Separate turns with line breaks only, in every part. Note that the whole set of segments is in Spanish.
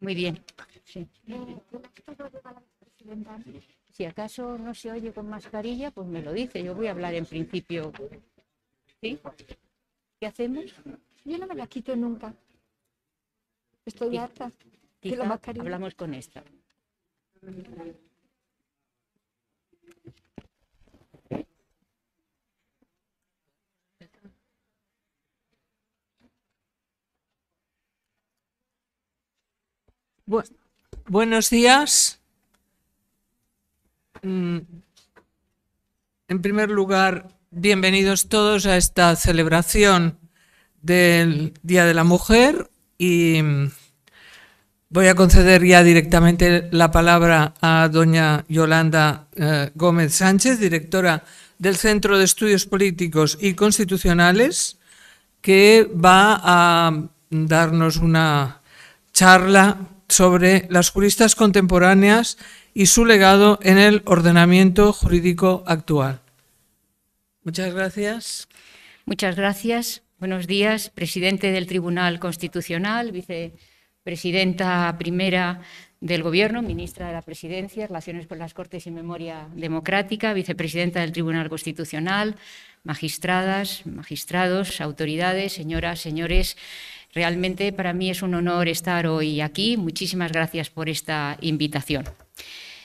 Muy bien. Si acaso no se oye con mascarilla, pues me lo dice. Yo voy a hablar en principio. ¿Sí? ¿Qué hacemos? Yo no me la quito nunca.
Estoy harta.
Hablamos con esta.
buenos días. Mm, en primer lugar, bienvenidos todos a esta celebración del Día de la Mujer y mm, voy a conceder ya directamente la palabra a doña Yolanda eh, Gómez Sánchez, directora del Centro de Estudios Políticos y Constitucionales, que va a mm, darnos una charla sobre las juristas contemporáneas y su legado en el ordenamiento jurídico actual. Muchas gracias.
Muchas gracias. Buenos días, presidente del Tribunal Constitucional, vicepresidenta primera del Gobierno, ministra de la Presidencia, Relaciones con las Cortes y Memoria Democrática, vicepresidenta del Tribunal Constitucional, magistradas, magistrados, autoridades, señoras, señores. Realmente para mí es un honor estar hoy aquí. Muchísimas gracias por esta invitación.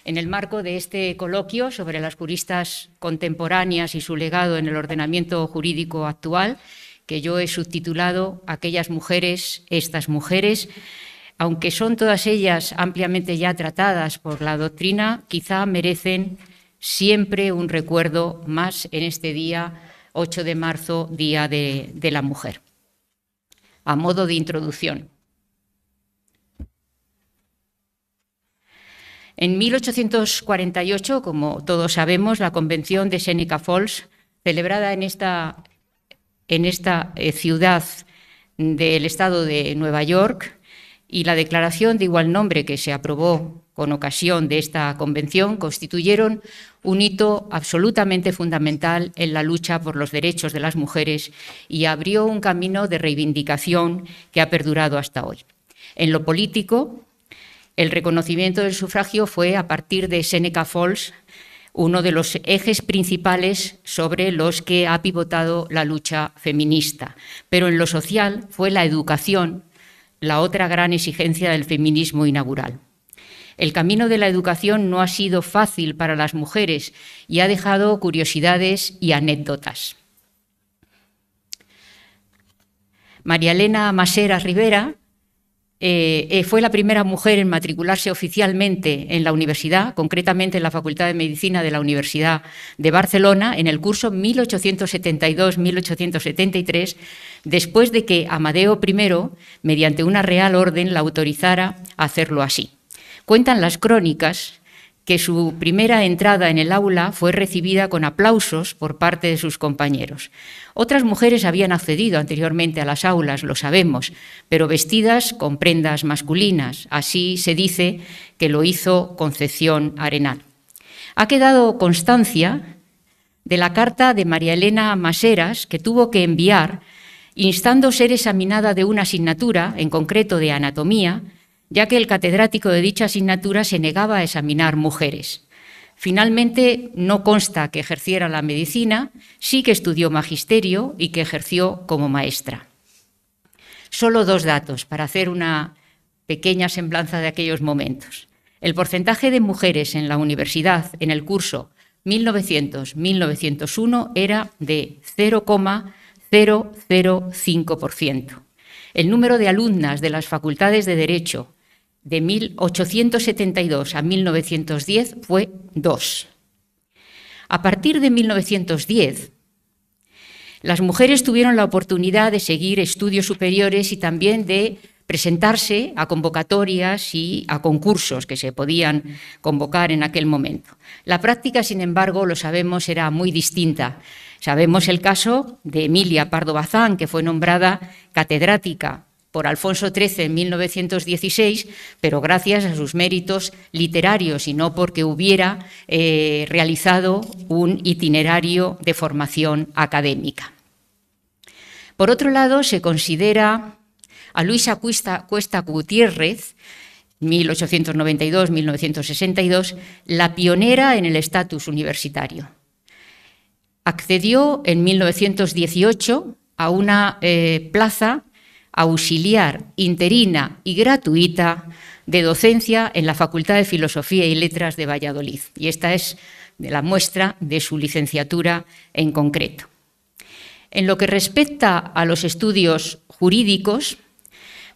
En el marco de este coloquio sobre las juristas contemporáneas y su legado en el ordenamiento jurídico actual, que yo he subtitulado Aquellas mujeres, estas mujeres, aunque son todas ellas ampliamente ya tratadas por la doctrina, quizá merecen siempre un recuerdo más en este día 8 de marzo, Día de, de la Mujer a modo de introducción. En 1848, como todos sabemos, la Convención de Seneca Falls, celebrada en esta, en esta eh, ciudad del estado de Nueva York, y la declaración de igual nombre que se aprobó con ocasión de esta convención, constituyeron un hito absolutamente fundamental en la lucha por los derechos de las mujeres y abrió un camino de reivindicación que ha perdurado hasta hoy. En lo político, el reconocimiento del sufragio fue a partir de Seneca Falls uno de los ejes principales sobre los que ha pivotado la lucha feminista. Pero en lo social fue la educación la otra gran exigencia del feminismo inaugural. El camino de la educación no ha sido fácil para las mujeres y ha dejado curiosidades y anécdotas. María Elena Maseras Rivera eh, eh, fue la primera mujer en matricularse oficialmente en la universidad, concretamente en la Facultad de Medicina de la Universidad de Barcelona, en el curso 1872-1873, después de que Amadeo I, mediante una real orden, la autorizara a hacerlo así. Cuentan las crónicas que su primera entrada en el aula fue recibida con aplausos por parte de sus compañeros. Otras mujeres habían accedido anteriormente a las aulas, lo sabemos, pero vestidas con prendas masculinas. Así se dice que lo hizo Concepción Arenal. Ha quedado constancia de la carta de María Elena Maseras que tuvo que enviar instando ser examinada de una asignatura, en concreto de anatomía, ya que el catedrático de dicha asignatura se negaba a examinar mujeres. Finalmente, no consta que ejerciera la medicina, sí que estudió magisterio y que ejerció como maestra. Solo dos datos para hacer una pequeña semblanza de aquellos momentos. El porcentaje de mujeres en la universidad en el curso 1900-1901 era de 0,005%. El número de alumnas de las facultades de Derecho, de 1872 a 1910 fue dos. A partir de 1910, las mujeres tuvieron la oportunidad de seguir estudios superiores y también de presentarse a convocatorias y a concursos que se podían convocar en aquel momento. La práctica, sin embargo, lo sabemos, era muy distinta. Sabemos el caso de Emilia Pardo Bazán, que fue nombrada catedrática por Alfonso XIII en 1916, pero gracias a sus méritos literarios y no porque hubiera eh, realizado un itinerario de formación académica. Por otro lado, se considera a Luisa Cuesta, Gutiérrez, 1892-1962, la pionera en el estatus universitario. Accedió en 1918 a una eh, plaza auxiliar, interina y gratuita de docencia en la Facultad de Filosofía y Letras de Valladolid. Y esta es la muestra de su licenciatura en concreto. En lo que respecta a los estudios jurídicos,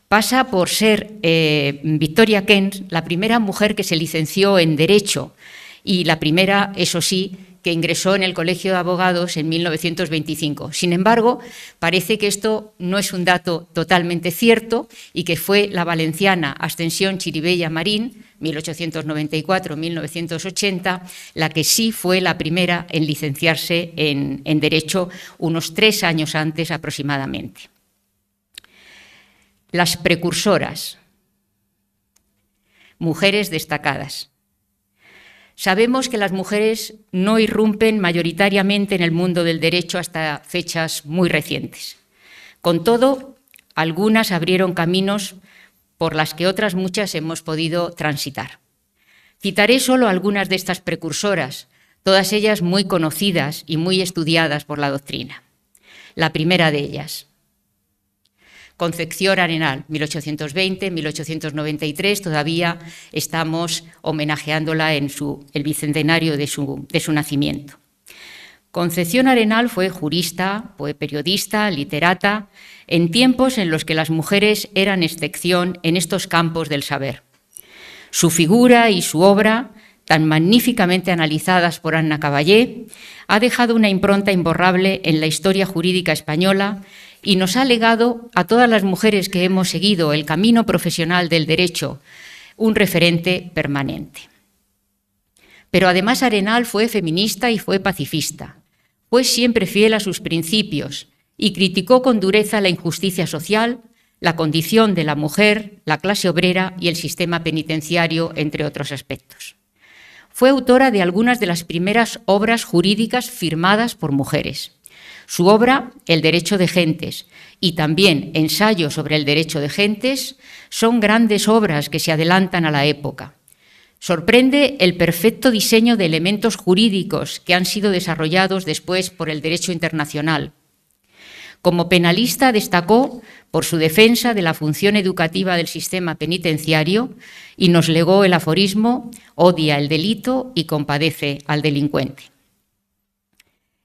pasa por ser eh, Victoria Kent la primera mujer que se licenció en Derecho y la primera, eso sí, que ingresó en el Colegio de Abogados en 1925. Sin embargo, parece que esto no es un dato totalmente cierto y que fue la valenciana Ascensión Chiribella Marín, 1894-1980, la que sí fue la primera en licenciarse en, en Derecho unos tres años antes aproximadamente. Las precursoras, mujeres destacadas. Sabemos que las mujeres no irrumpen mayoritariamente en el mundo del derecho hasta fechas muy recientes. Con todo, algunas abrieron caminos por las que otras muchas hemos podido transitar. Citaré solo algunas de estas precursoras, todas ellas muy conocidas y muy estudiadas por la doctrina. La primera de ellas, Concepción Arenal, 1820-1893, todavía estamos homenajeándola en su, el bicentenario de su, nacimiento. Concepción Arenal fue jurista, fue periodista, literata, en tiempos en los que las mujeres eran excepción en estos campos del saber. Su figura y su obra, tan magníficamente analizadas por Anna Caballé, ha dejado una impronta imborrable en la historia jurídica española y nos ha legado a todas las mujeres que hemos seguido el camino profesional del derecho un referente permanente. Pero además Arenal fue feminista y fue pacifista. Fue siempre fiel a sus principios y criticó con dureza la injusticia social, la condición de la mujer, la clase obrera y el sistema penitenciario, entre otros aspectos. Fue autora de algunas de las primeras obras jurídicas firmadas por mujeres. Su obra, El Derecho de Gentes, y también Ensayo sobre el Derecho de Gentes, son grandes obras que se adelantan a la época. Sorprende el perfecto diseño de elementos jurídicos que han sido desarrollados después por el derecho internacional. Como penalista destacó por su defensa de la función educativa del sistema penitenciario y nos legó el aforismo odia el delito y compadece al delincuente.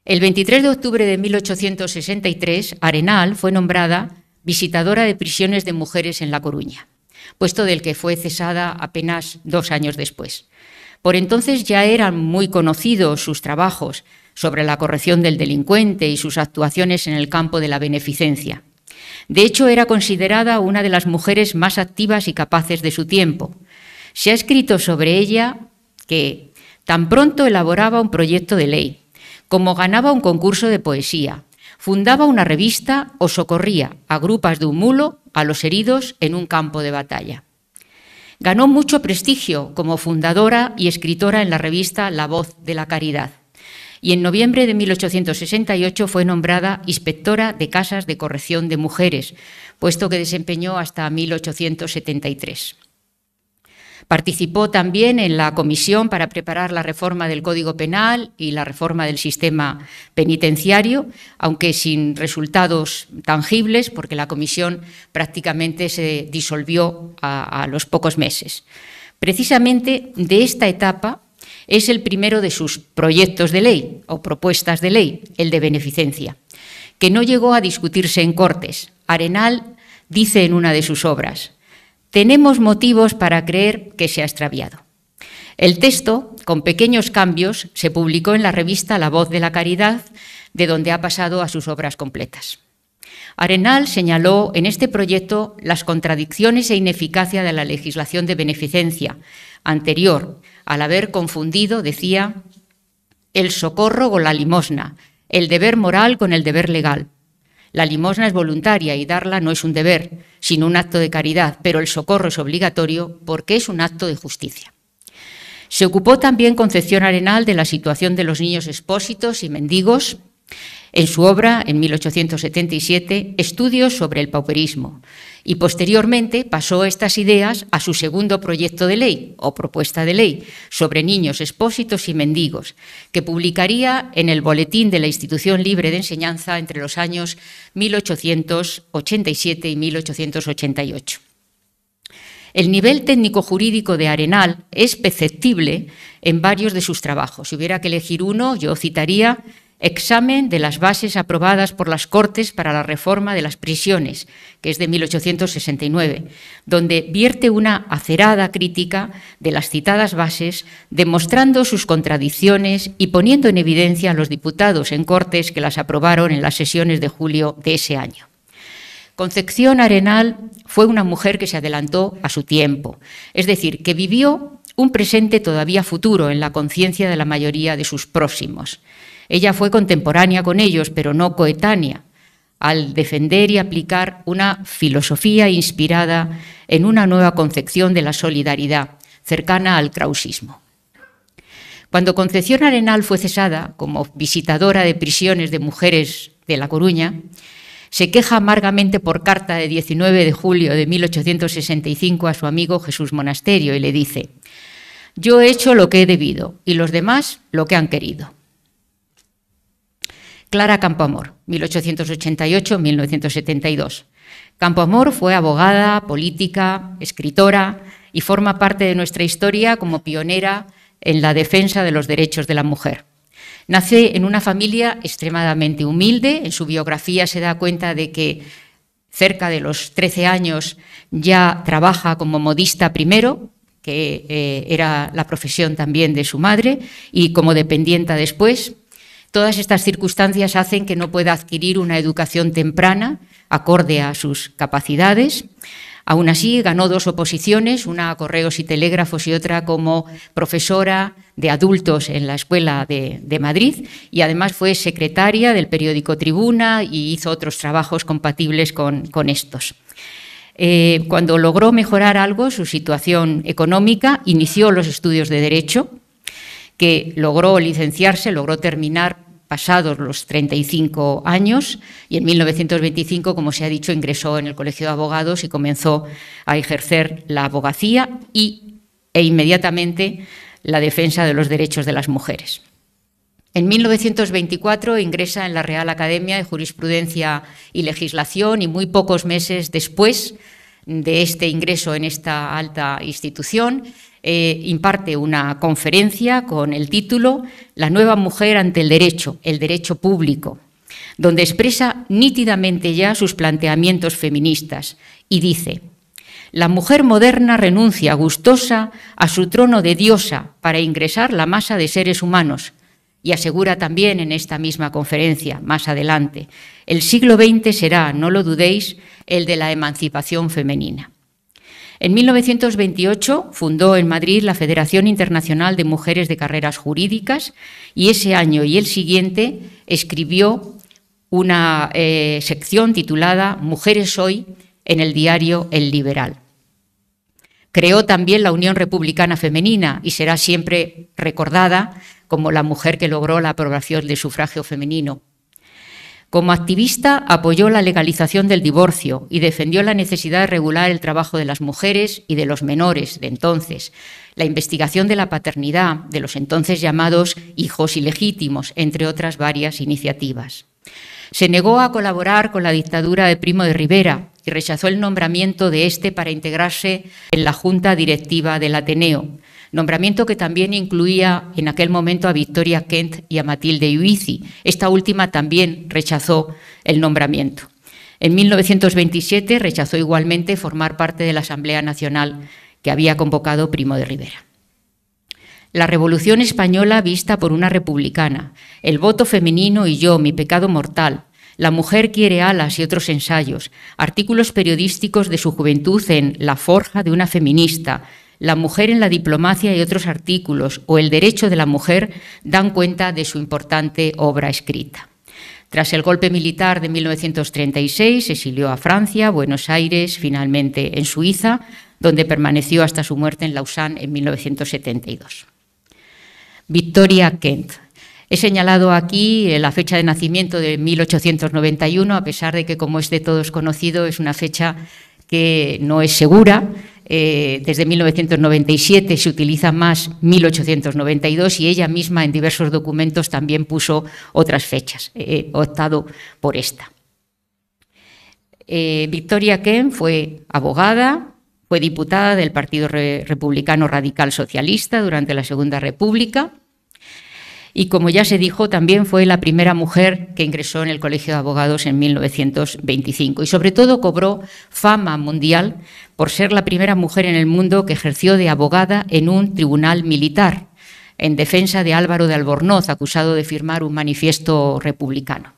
El 23 de octubre de 1863, Arenal fue nombrada visitadora de prisiones de mujeres en La Coruña, puesto del que fue cesada apenas dos años después. Por entonces ya eran muy conocidos sus trabajos sobre la corrección del delincuente y sus actuaciones en el campo de la beneficencia. De hecho, era considerada una de las mujeres más activas y capaces de su tiempo. Se ha escrito sobre ella que tan pronto elaboraba un proyecto de ley, como ganaba un concurso de poesía, fundaba una revista o socorría a grupas de un mulo a los heridos en un campo de batalla. Ganó mucho prestigio como fundadora y escritora en la revista La Voz de la Caridad y en noviembre de 1868 fue nombrada inspectora de casas de corrección de mujeres, puesto que desempeñó hasta 1873. Participó también en la comisión para preparar la reforma del Código Penal y la reforma del sistema penitenciario, aunque sin resultados tangibles, porque la comisión prácticamente se disolvió a, los pocos meses. Precisamente de esta etapa es el primero de sus proyectos de ley o propuestas de ley, el de beneficencia, que no llegó a discutirse en Cortes. Arenal dice en una de sus obras, tenemos motivos para creer que se ha extraviado. El texto, con pequeños cambios, se publicó en la revista La Voz de la Caridad, de donde ha pasado a sus obras completas. Arenal señaló en este proyecto las contradicciones e ineficacia de la legislación de beneficencia anterior, al haber confundido, decía, el socorro con la limosna, el deber moral con el deber legal, la limosna es voluntaria y darla no es un deber, sino un acto de caridad, pero el socorro es obligatorio porque es un acto de justicia. Se ocupó también Concepción Arenal de la situación de los niños expósitos y mendigos en su obra, en 1877, Estudios sobre el pauperismo, y posteriormente pasó estas ideas a su segundo proyecto de ley o propuesta de ley sobre niños expósitos y mendigos, que publicaría en el Boletín de la Institución Libre de Enseñanza entre los años 1887 y 1888. El nivel técnico jurídico de Arenal es perceptible en varios de sus trabajos. Si hubiera que elegir uno, yo citaría examen de las bases aprobadas por las Cortes para la reforma de las prisiones, que es de 1869, donde vierte una acerada crítica de las citadas bases, demostrando sus contradicciones y poniendo en evidencia a los diputados en Cortes que las aprobaron en las sesiones de julio de ese año. Concepción Arenal fue una mujer que se adelantó a su tiempo, es decir, que vivió un presente todavía futuro en la conciencia de la mayoría de sus próximos. Ella fue contemporánea con ellos, pero no coetánea, al defender y aplicar una filosofía inspirada en una nueva concepción de la solidaridad, cercana al krausismo. Cuando Concepción Arenal fue cesada como visitadora de prisiones de mujeres de La Coruña, se queja amargamente por carta de 19 de julio de 1865 a su amigo Jesús Monasterio y le dice, yo he hecho lo que he debido y los demás lo que han querido. Clara Campoamor, 1888-1972. Campoamor fue abogada, política, escritora y forma parte de nuestra historia como pionera en la defensa de los derechos de la mujer. Nace en una familia extremadamente humilde, en su biografía se da cuenta de que cerca de los 13 años ya trabaja como modista primero, que eh, era la profesión también de su madre, y como dependienta después. Todas estas circunstancias hacen que no pueda adquirir una educación temprana, acorde a sus capacidades. Aún así, ganó dos oposiciones, una a correos y telégrafos y otra como profesora de adultos en la Escuela de, Madrid y además fue secretaria del periódico Tribuna y hizo otros trabajos compatibles con, estos. Eh, cuando logró mejorar algo su situación económica, inició los estudios de Derecho, que logró licenciarse, logró terminar pasados los 35 años y en 1925, como se ha dicho, ingresó en el Colegio de Abogados y comenzó a ejercer la abogacía y, e inmediatamente la defensa de los derechos de las mujeres. En 1924 ingresa en la Real Academia de Jurisprudencia y Legislación y muy pocos meses después de este ingreso en esta alta institución eh, imparte una conferencia con el título La nueva mujer ante el derecho, el derecho público, donde expresa nítidamente ya sus planteamientos feministas y dice, la mujer moderna renuncia gustosa a su trono de diosa para ingresar la masa de seres humanos. Y asegura también en esta misma conferencia, más adelante, el siglo XX será, no lo dudéis, el de la emancipación femenina. En 1928 fundó en Madrid la Federación Internacional de Mujeres de Carreras Jurídicas y ese año y el siguiente escribió una eh, sección titulada Mujeres Hoy en el diario El Liberal. Creó también la Unión Republicana Femenina y será siempre recordada como la mujer que logró la aprobación del sufragio femenino como activista apoyó la legalización del divorcio y defendió la necesidad de regular el trabajo de las mujeres y de los menores de entonces, la investigación de la paternidad de los entonces llamados hijos ilegítimos, entre otras varias iniciativas. Se negó a colaborar con la dictadura de Primo de Rivera y rechazó el nombramiento de este para integrarse en la junta directiva del Ateneo nombramiento que también incluía en aquel momento a Victoria Kent y a Matilde Iuizi. Esta última también rechazó el nombramiento. En 1927 rechazó igualmente formar parte de la Asamblea Nacional que había convocado Primo de Rivera. La revolución española vista por una republicana, el voto femenino y yo, mi pecado mortal, la mujer quiere alas y otros ensayos, artículos periodísticos de su juventud en La forja de una feminista, la mujer en la diplomacia y otros artículos o El derecho de la mujer dan cuenta de su importante obra escrita. Tras el golpe militar de 1936, se exilió a Francia, Buenos Aires, finalmente en Suiza, donde permaneció hasta su muerte en Lausanne en 1972. Victoria Kent. He señalado aquí eh, la fecha de nacimiento de 1891, a pesar de que, como es de todos conocido, es una fecha que no es segura, eh, desde 1997 se utiliza más 1892 y ella misma en diversos documentos también puso otras fechas. He optado por esta. Eh, Victoria Ken fue abogada, fue diputada del Partido Republicano Radical Socialista durante la Segunda República y como ya se dijo, también fue la primera mujer que ingresó en el Colegio de Abogados en 1925 y sobre todo cobró fama mundial por ser la primera mujer en el mundo que ejerció de abogada en un tribunal militar en defensa de Álvaro de Albornoz, acusado de firmar un manifiesto republicano.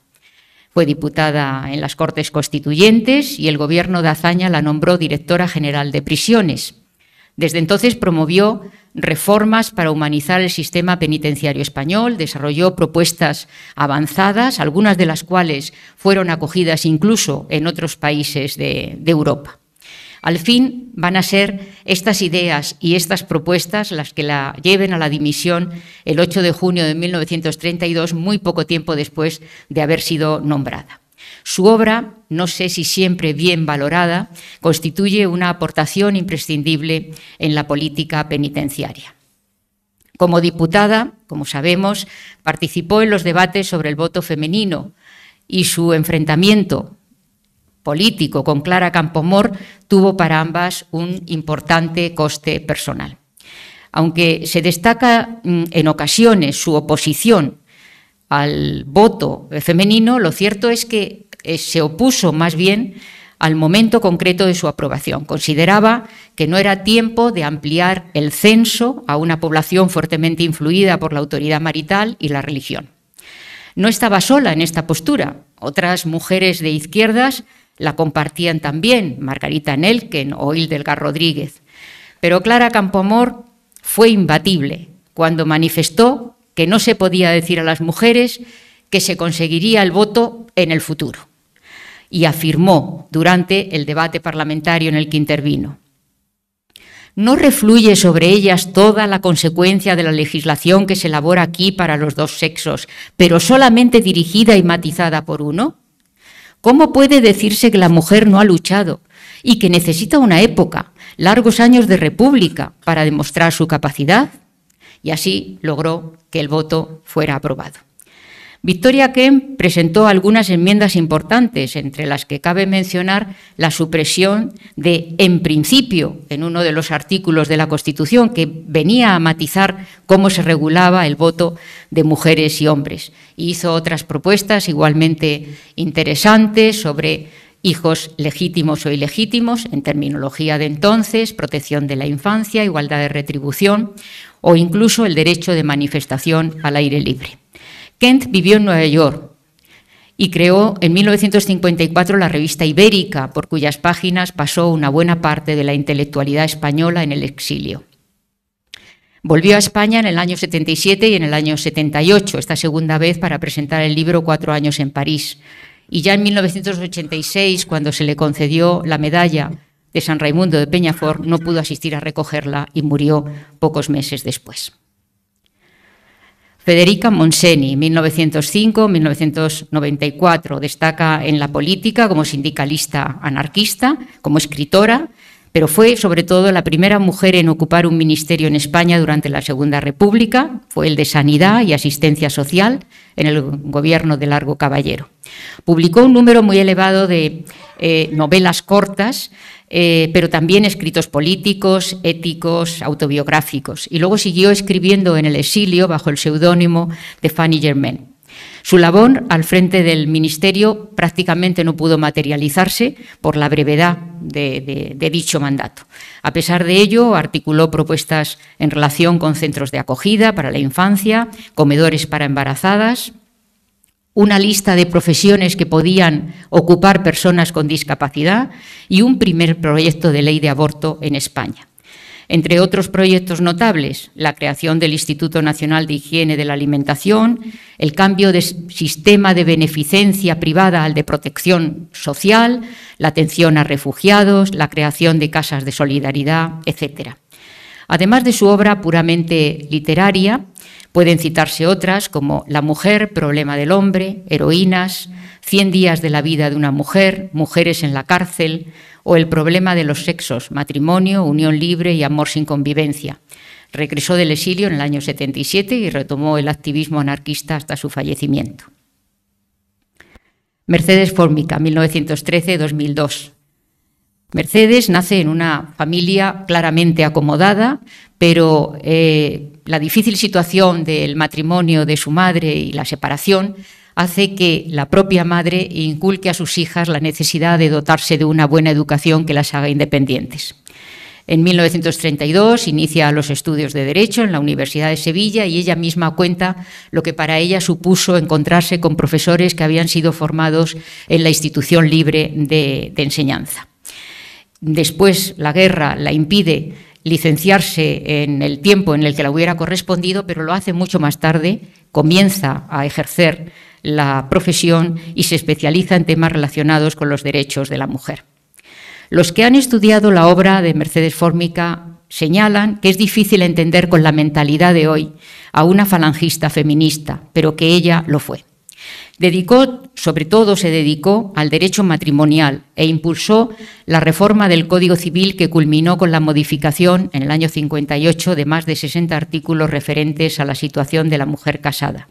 Fue diputada en las Cortes Constituyentes y el gobierno de hazaña la nombró directora general de prisiones. Desde entonces promovió reformas para humanizar el sistema penitenciario español, desarrolló propuestas avanzadas, algunas de las cuales fueron acogidas incluso en otros países de, Europa. Al fin van a ser estas ideas y estas propuestas las que la lleven a la dimisión el 8 de junio de 1932, muy poco tiempo después de haber sido nombrada. Su obra, no sé si siempre bien valorada, constituye una aportación imprescindible en la política penitenciaria. Como diputada, como sabemos, participó en los debates sobre el voto femenino y su enfrentamiento político con Clara Campomor tuvo para ambas un importante coste personal. Aunque se destaca mm, en ocasiones su oposición al voto femenino, lo cierto es que eh, se opuso más bien al momento concreto de su aprobación. Consideraba que no era tiempo de ampliar el censo a una población fuertemente influida por la autoridad marital y la religión. No estaba sola en esta postura. Otras mujeres de izquierdas la compartían también, Margarita Nelken o Hildelga Rodríguez. Pero Clara Campoamor fue imbatible cuando manifestó que no se podía decir a las mujeres que se conseguiría el voto en el futuro y afirmó durante el debate parlamentario en el que intervino. ¿No refluye sobre ellas toda la consecuencia de la legislación que se elabora aquí para los dos sexos, pero solamente dirigida y matizada por uno? ¿Cómo puede decirse que la mujer no ha luchado y que necesita una época, largos años de república, para demostrar su capacidad? Y así logró que el voto fuera aprobado. Victoria Kemp presentó algunas enmiendas importantes, entre las que cabe mencionar la supresión de en principio en uno de los artículos de la Constitución que venía a matizar cómo se regulaba el voto de mujeres y hombres. Hizo otras propuestas igualmente interesantes sobre hijos legítimos o ilegítimos, en terminología de entonces, protección de la infancia, igualdad de retribución o incluso el derecho de manifestación al aire libre. Kent vivió en Nueva York y creó en 1954 la revista Ibérica, por cuyas páginas pasó una buena parte de la intelectualidad española en el exilio. Volvió a España en el año 77 y en el año 78, esta segunda vez para presentar el libro Cuatro años en París. Y ya en 1986, cuando se le concedió la medalla de San Raimundo de Peñafort, no pudo asistir a recogerla y murió pocos meses después. Federica Monseni, 1905-1994, destaca en la política como sindicalista anarquista, como escritora, pero fue sobre todo la primera mujer en ocupar un ministerio en España durante la Segunda República, fue el de Sanidad y Asistencia Social en el gobierno de Largo Caballero. Publicó un número muy elevado de eh, novelas cortas, eh, pero también escritos políticos, éticos, autobiográficos. Y luego siguió escribiendo en el exilio bajo el seudónimo de Fanny Germain. Su labor al frente del ministerio prácticamente no pudo materializarse por la brevedad de, dicho mandato. A pesar de ello, articuló propuestas en relación con centros de acogida para la infancia, comedores para embarazadas, una lista de profesiones que podían ocupar personas con discapacidad y un primer proyecto de ley de aborto en España. Entre otros proyectos notables, la creación del Instituto Nacional de Higiene de la Alimentación, el cambio de sistema de beneficencia privada al de protección social, la atención a refugiados, la creación de casas de solidaridad, etcétera. Además de su obra puramente literaria, pueden citarse otras como La mujer, problema del hombre, Heroínas, Cien días de la vida de una mujer, Mujeres en la cárcel o El problema de los sexos, matrimonio, unión libre y amor sin convivencia. Regresó del exilio en el año 77 y retomó el activismo anarquista hasta su fallecimiento. Mercedes Fórmica, 1913-2002. Mercedes nace en una familia claramente acomodada, pero eh, la difícil situación del matrimonio de su madre y la separación hace que la propia madre inculque a sus hijas la necesidad de dotarse de una buena educación que las haga independientes. En 1932 inicia los estudios de Derecho en la Universidad de Sevilla y ella misma cuenta lo que para ella supuso encontrarse con profesores que habían sido formados en la institución libre de enseñanza después la guerra la impide licenciarse en el tiempo en el que la hubiera correspondido, pero lo hace mucho más tarde, comienza a ejercer la profesión y se especializa en temas relacionados con los derechos de la mujer. Los que han estudiado la obra de Mercedes Fórmica señalan que es difícil entender con la mentalidad de hoy a una falangista feminista, pero que ella lo fue. Dedicó, sobre todo, se dedicó al derecho matrimonial e impulsó la reforma del Código Civil que culminó con la modificación en el año 58 de más de 60 artículos referentes a la situación de la mujer casada.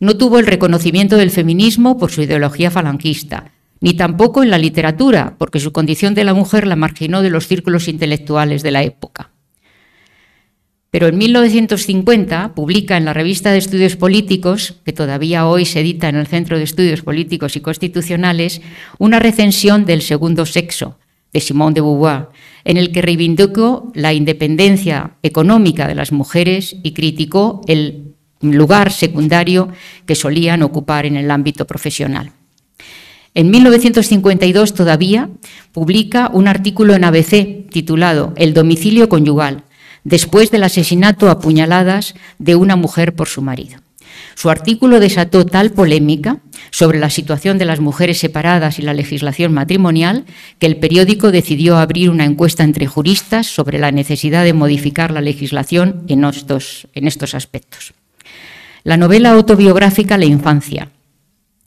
No tuvo el reconocimiento del feminismo por su ideología falangista, ni tampoco en la literatura, porque su condición de la mujer la marginó de los círculos intelectuales de la época. Pero en 1950 publica en la revista de estudios políticos, que todavía hoy se edita en el Centro de Estudios Políticos y Constitucionales, una recensión del segundo sexo de Simone de Beauvoir, en el que reivindicó la independencia económica de las mujeres y criticó el lugar secundario que solían ocupar en el ámbito profesional. En 1952 todavía publica un artículo en ABC titulado El domicilio conyugal, después del asesinato a puñaladas de una mujer por su marido. Su artículo desató tal polémica sobre la situación de las mujeres separadas y la legislación matrimonial que el periódico decidió abrir una encuesta entre juristas sobre la necesidad de modificar la legislación en estos, en estos aspectos. La novela autobiográfica La infancia,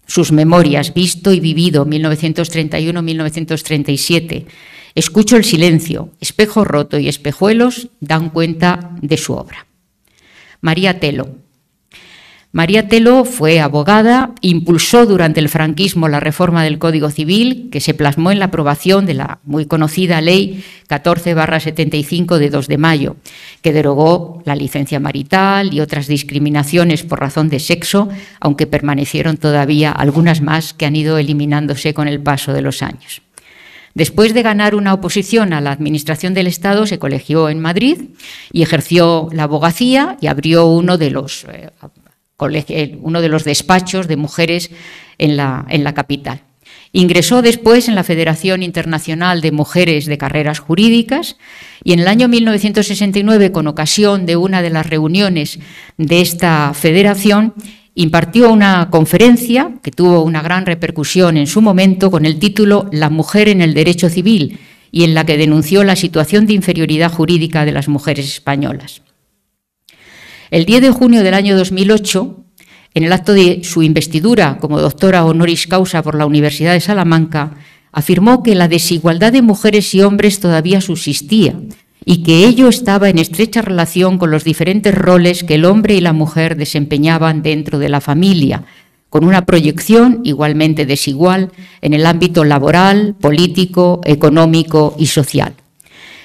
sus memorias, visto y vivido 1931-1937, Escucho el silencio, espejo roto y espejuelos dan cuenta de su obra. María Telo. María Telo fue abogada, impulsó durante el franquismo la reforma del Código Civil, que se plasmó en la aprobación de la muy conocida Ley 14-75 de 2 de mayo, que derogó la licencia marital y otras discriminaciones por razón de sexo, aunque permanecieron todavía algunas más que han ido eliminándose con el paso de los años. Después de ganar una oposición a la Administración del Estado, se colegió en Madrid y ejerció la abogacía y abrió uno de los, eh, eh, uno de los despachos de mujeres en la, en la capital. Ingresó después en la Federación Internacional de Mujeres de Carreras Jurídicas y en el año 1969, con ocasión de una de las reuniones de esta federación, impartió una conferencia que tuvo una gran repercusión en su momento con el título La mujer en el derecho civil y en la que denunció la situación de inferioridad jurídica de las mujeres españolas. El 10 de junio del año 2008, en el acto de su investidura como doctora honoris causa por la Universidad de Salamanca, afirmó que la desigualdad de mujeres y hombres todavía subsistía y que ello estaba en estrecha relación con los diferentes roles que el hombre y la mujer desempeñaban dentro de la familia, con una proyección igualmente desigual en el ámbito laboral, político, económico y social.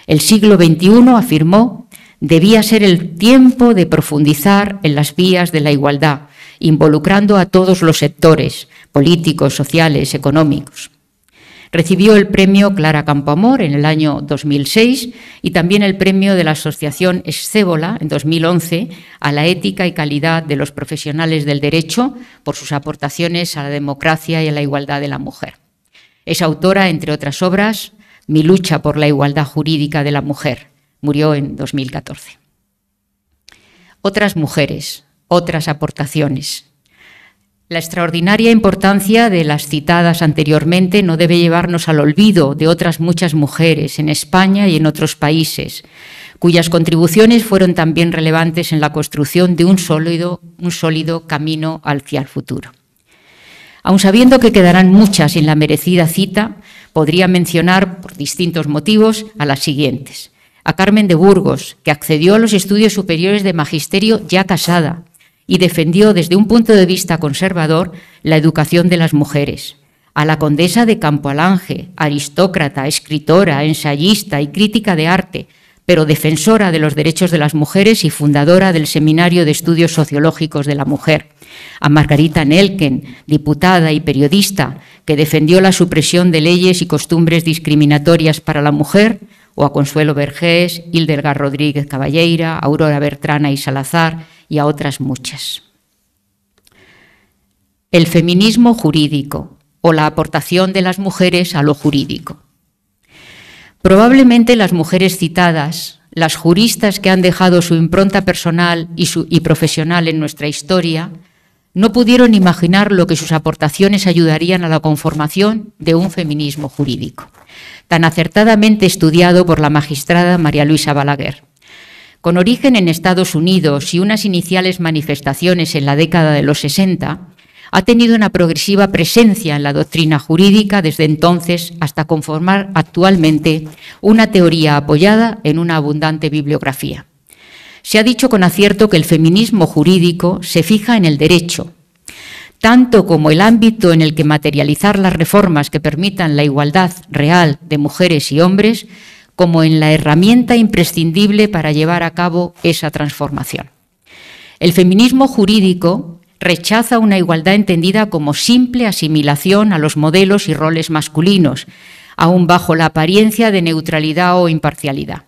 El siglo XXI, afirmó, debía ser el tiempo de profundizar en las vías de la igualdad, involucrando a todos los sectores, políticos, sociales, económicos. Recibió el premio Clara Campoamor en el año 2006 y también el premio de la Asociación Escébola en 2011 a la ética y calidad de los profesionales del derecho por sus aportaciones a la democracia y a la igualdad de la mujer. Es autora, entre otras obras, Mi lucha por la igualdad jurídica de la mujer. Murió en 2014. Otras mujeres, otras aportaciones. La extraordinaria importancia de las citadas anteriormente no debe llevarnos al olvido de otras muchas mujeres en España y en otros países, cuyas contribuciones fueron también relevantes en la construcción de un sólido, un sólido camino hacia el futuro. Aun sabiendo que quedarán muchas en la merecida cita, podría mencionar, por distintos motivos, a las siguientes. A Carmen de Burgos, que accedió a los estudios superiores de magisterio ya casada, y defendió desde un punto de vista conservador la educación de las mujeres. A la condesa de Campoalange, aristócrata, escritora, ensayista y crítica de arte, pero defensora de los derechos de las mujeres y fundadora del Seminario de Estudios Sociológicos de la Mujer, a Margarita Nelken, diputada y periodista, que defendió la supresión de leyes y costumbres discriminatorias para la mujer, o a Consuelo Vergés, Hildelgar Rodríguez Caballeira, Aurora Bertrana y Salazar y a otras muchas. El feminismo jurídico o la aportación de las mujeres a lo jurídico. Probablemente las mujeres citadas, las juristas que han dejado su impronta personal y profesional en nuestra historia, no pudieron imaginar lo que sus aportaciones ayudarían a la conformación de un feminismo jurídico tan acertadamente estudiado por la magistrada María Luisa Balaguer. Con origen en Estados Unidos y unas iniciales manifestaciones en la década de los 60, ha tenido una progresiva presencia en la doctrina jurídica desde entonces hasta conformar actualmente una teoría apoyada en una abundante bibliografía. Se ha dicho con acierto que el feminismo jurídico se fija en el derecho, tanto como el ámbito en el que materializar las reformas que permitan la igualdad real de mujeres y hombres, como en la herramienta imprescindible para llevar a cabo esa transformación. El feminismo jurídico rechaza una igualdad entendida como simple asimilación a los modelos y roles masculinos, aun bajo la apariencia de neutralidad o imparcialidad.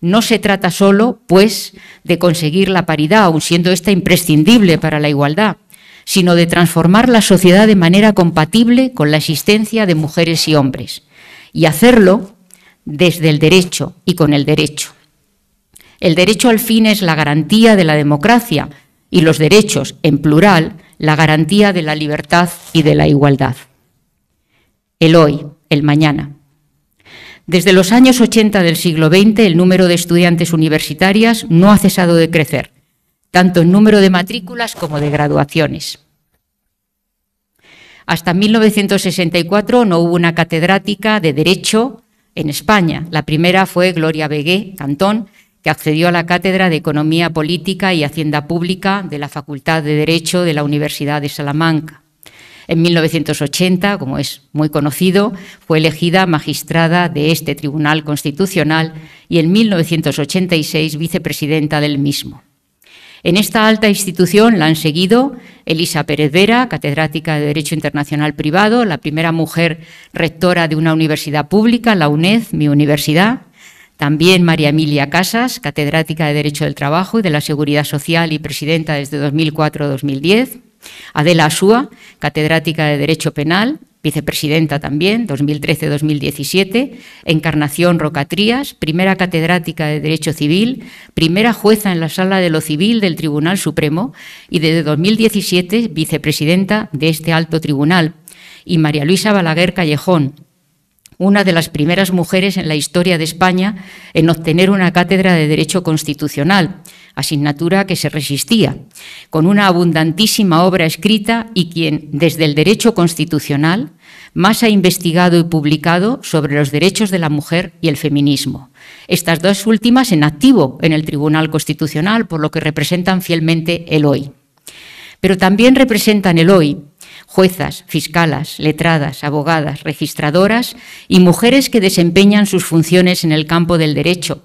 No se trata solo, pues, de conseguir la paridad, aun siendo esta imprescindible para la igualdad, sino de transformar la sociedad de manera compatible con la existencia de mujeres y hombres, y hacerlo desde el derecho y con el derecho. El derecho al fin es la garantía de la democracia y los derechos, en plural, la garantía de la libertad y de la igualdad. El hoy, el mañana. Desde los años 80 del siglo XX, el número de estudiantes universitarias no ha cesado de crecer tanto en número de matrículas como de graduaciones. Hasta 1964 no hubo una catedrática de Derecho en España. La primera fue Gloria Begué Cantón, que accedió a la Cátedra de Economía Política y Hacienda Pública de la Facultad de Derecho de la Universidad de Salamanca. En 1980, como es muy conocido, fue elegida magistrada de este Tribunal Constitucional y en 1986 vicepresidenta del mismo. En esta alta institución la han seguido Elisa Pérez Vera, catedrática de Derecho Internacional Privado, la primera mujer rectora de una universidad pública, la UNED, mi universidad. También María Emilia Casas, catedrática de Derecho del Trabajo y de la Seguridad Social y presidenta desde 2004-2010. Adela Asúa, catedrática de Derecho Penal, vicepresidenta también, 2013-2017, Encarnación Rocatrías, primera catedrática de Derecho Civil, primera jueza en la Sala de lo Civil del Tribunal Supremo y desde 2017 vicepresidenta de este alto tribunal, y María Luisa Balaguer Callejón, una de las primeras mujeres en la historia de España en obtener una cátedra de Derecho Constitucional asignatura que se resistía, con una abundantísima obra escrita y quien, desde el derecho constitucional, más ha investigado y publicado sobre los derechos de la mujer y el feminismo. Estas dos últimas en activo en el Tribunal Constitucional, por lo que representan fielmente el hoy. Pero también representan el hoy juezas, fiscalas, letradas, abogadas, registradoras y mujeres que desempeñan sus funciones en el campo del derecho,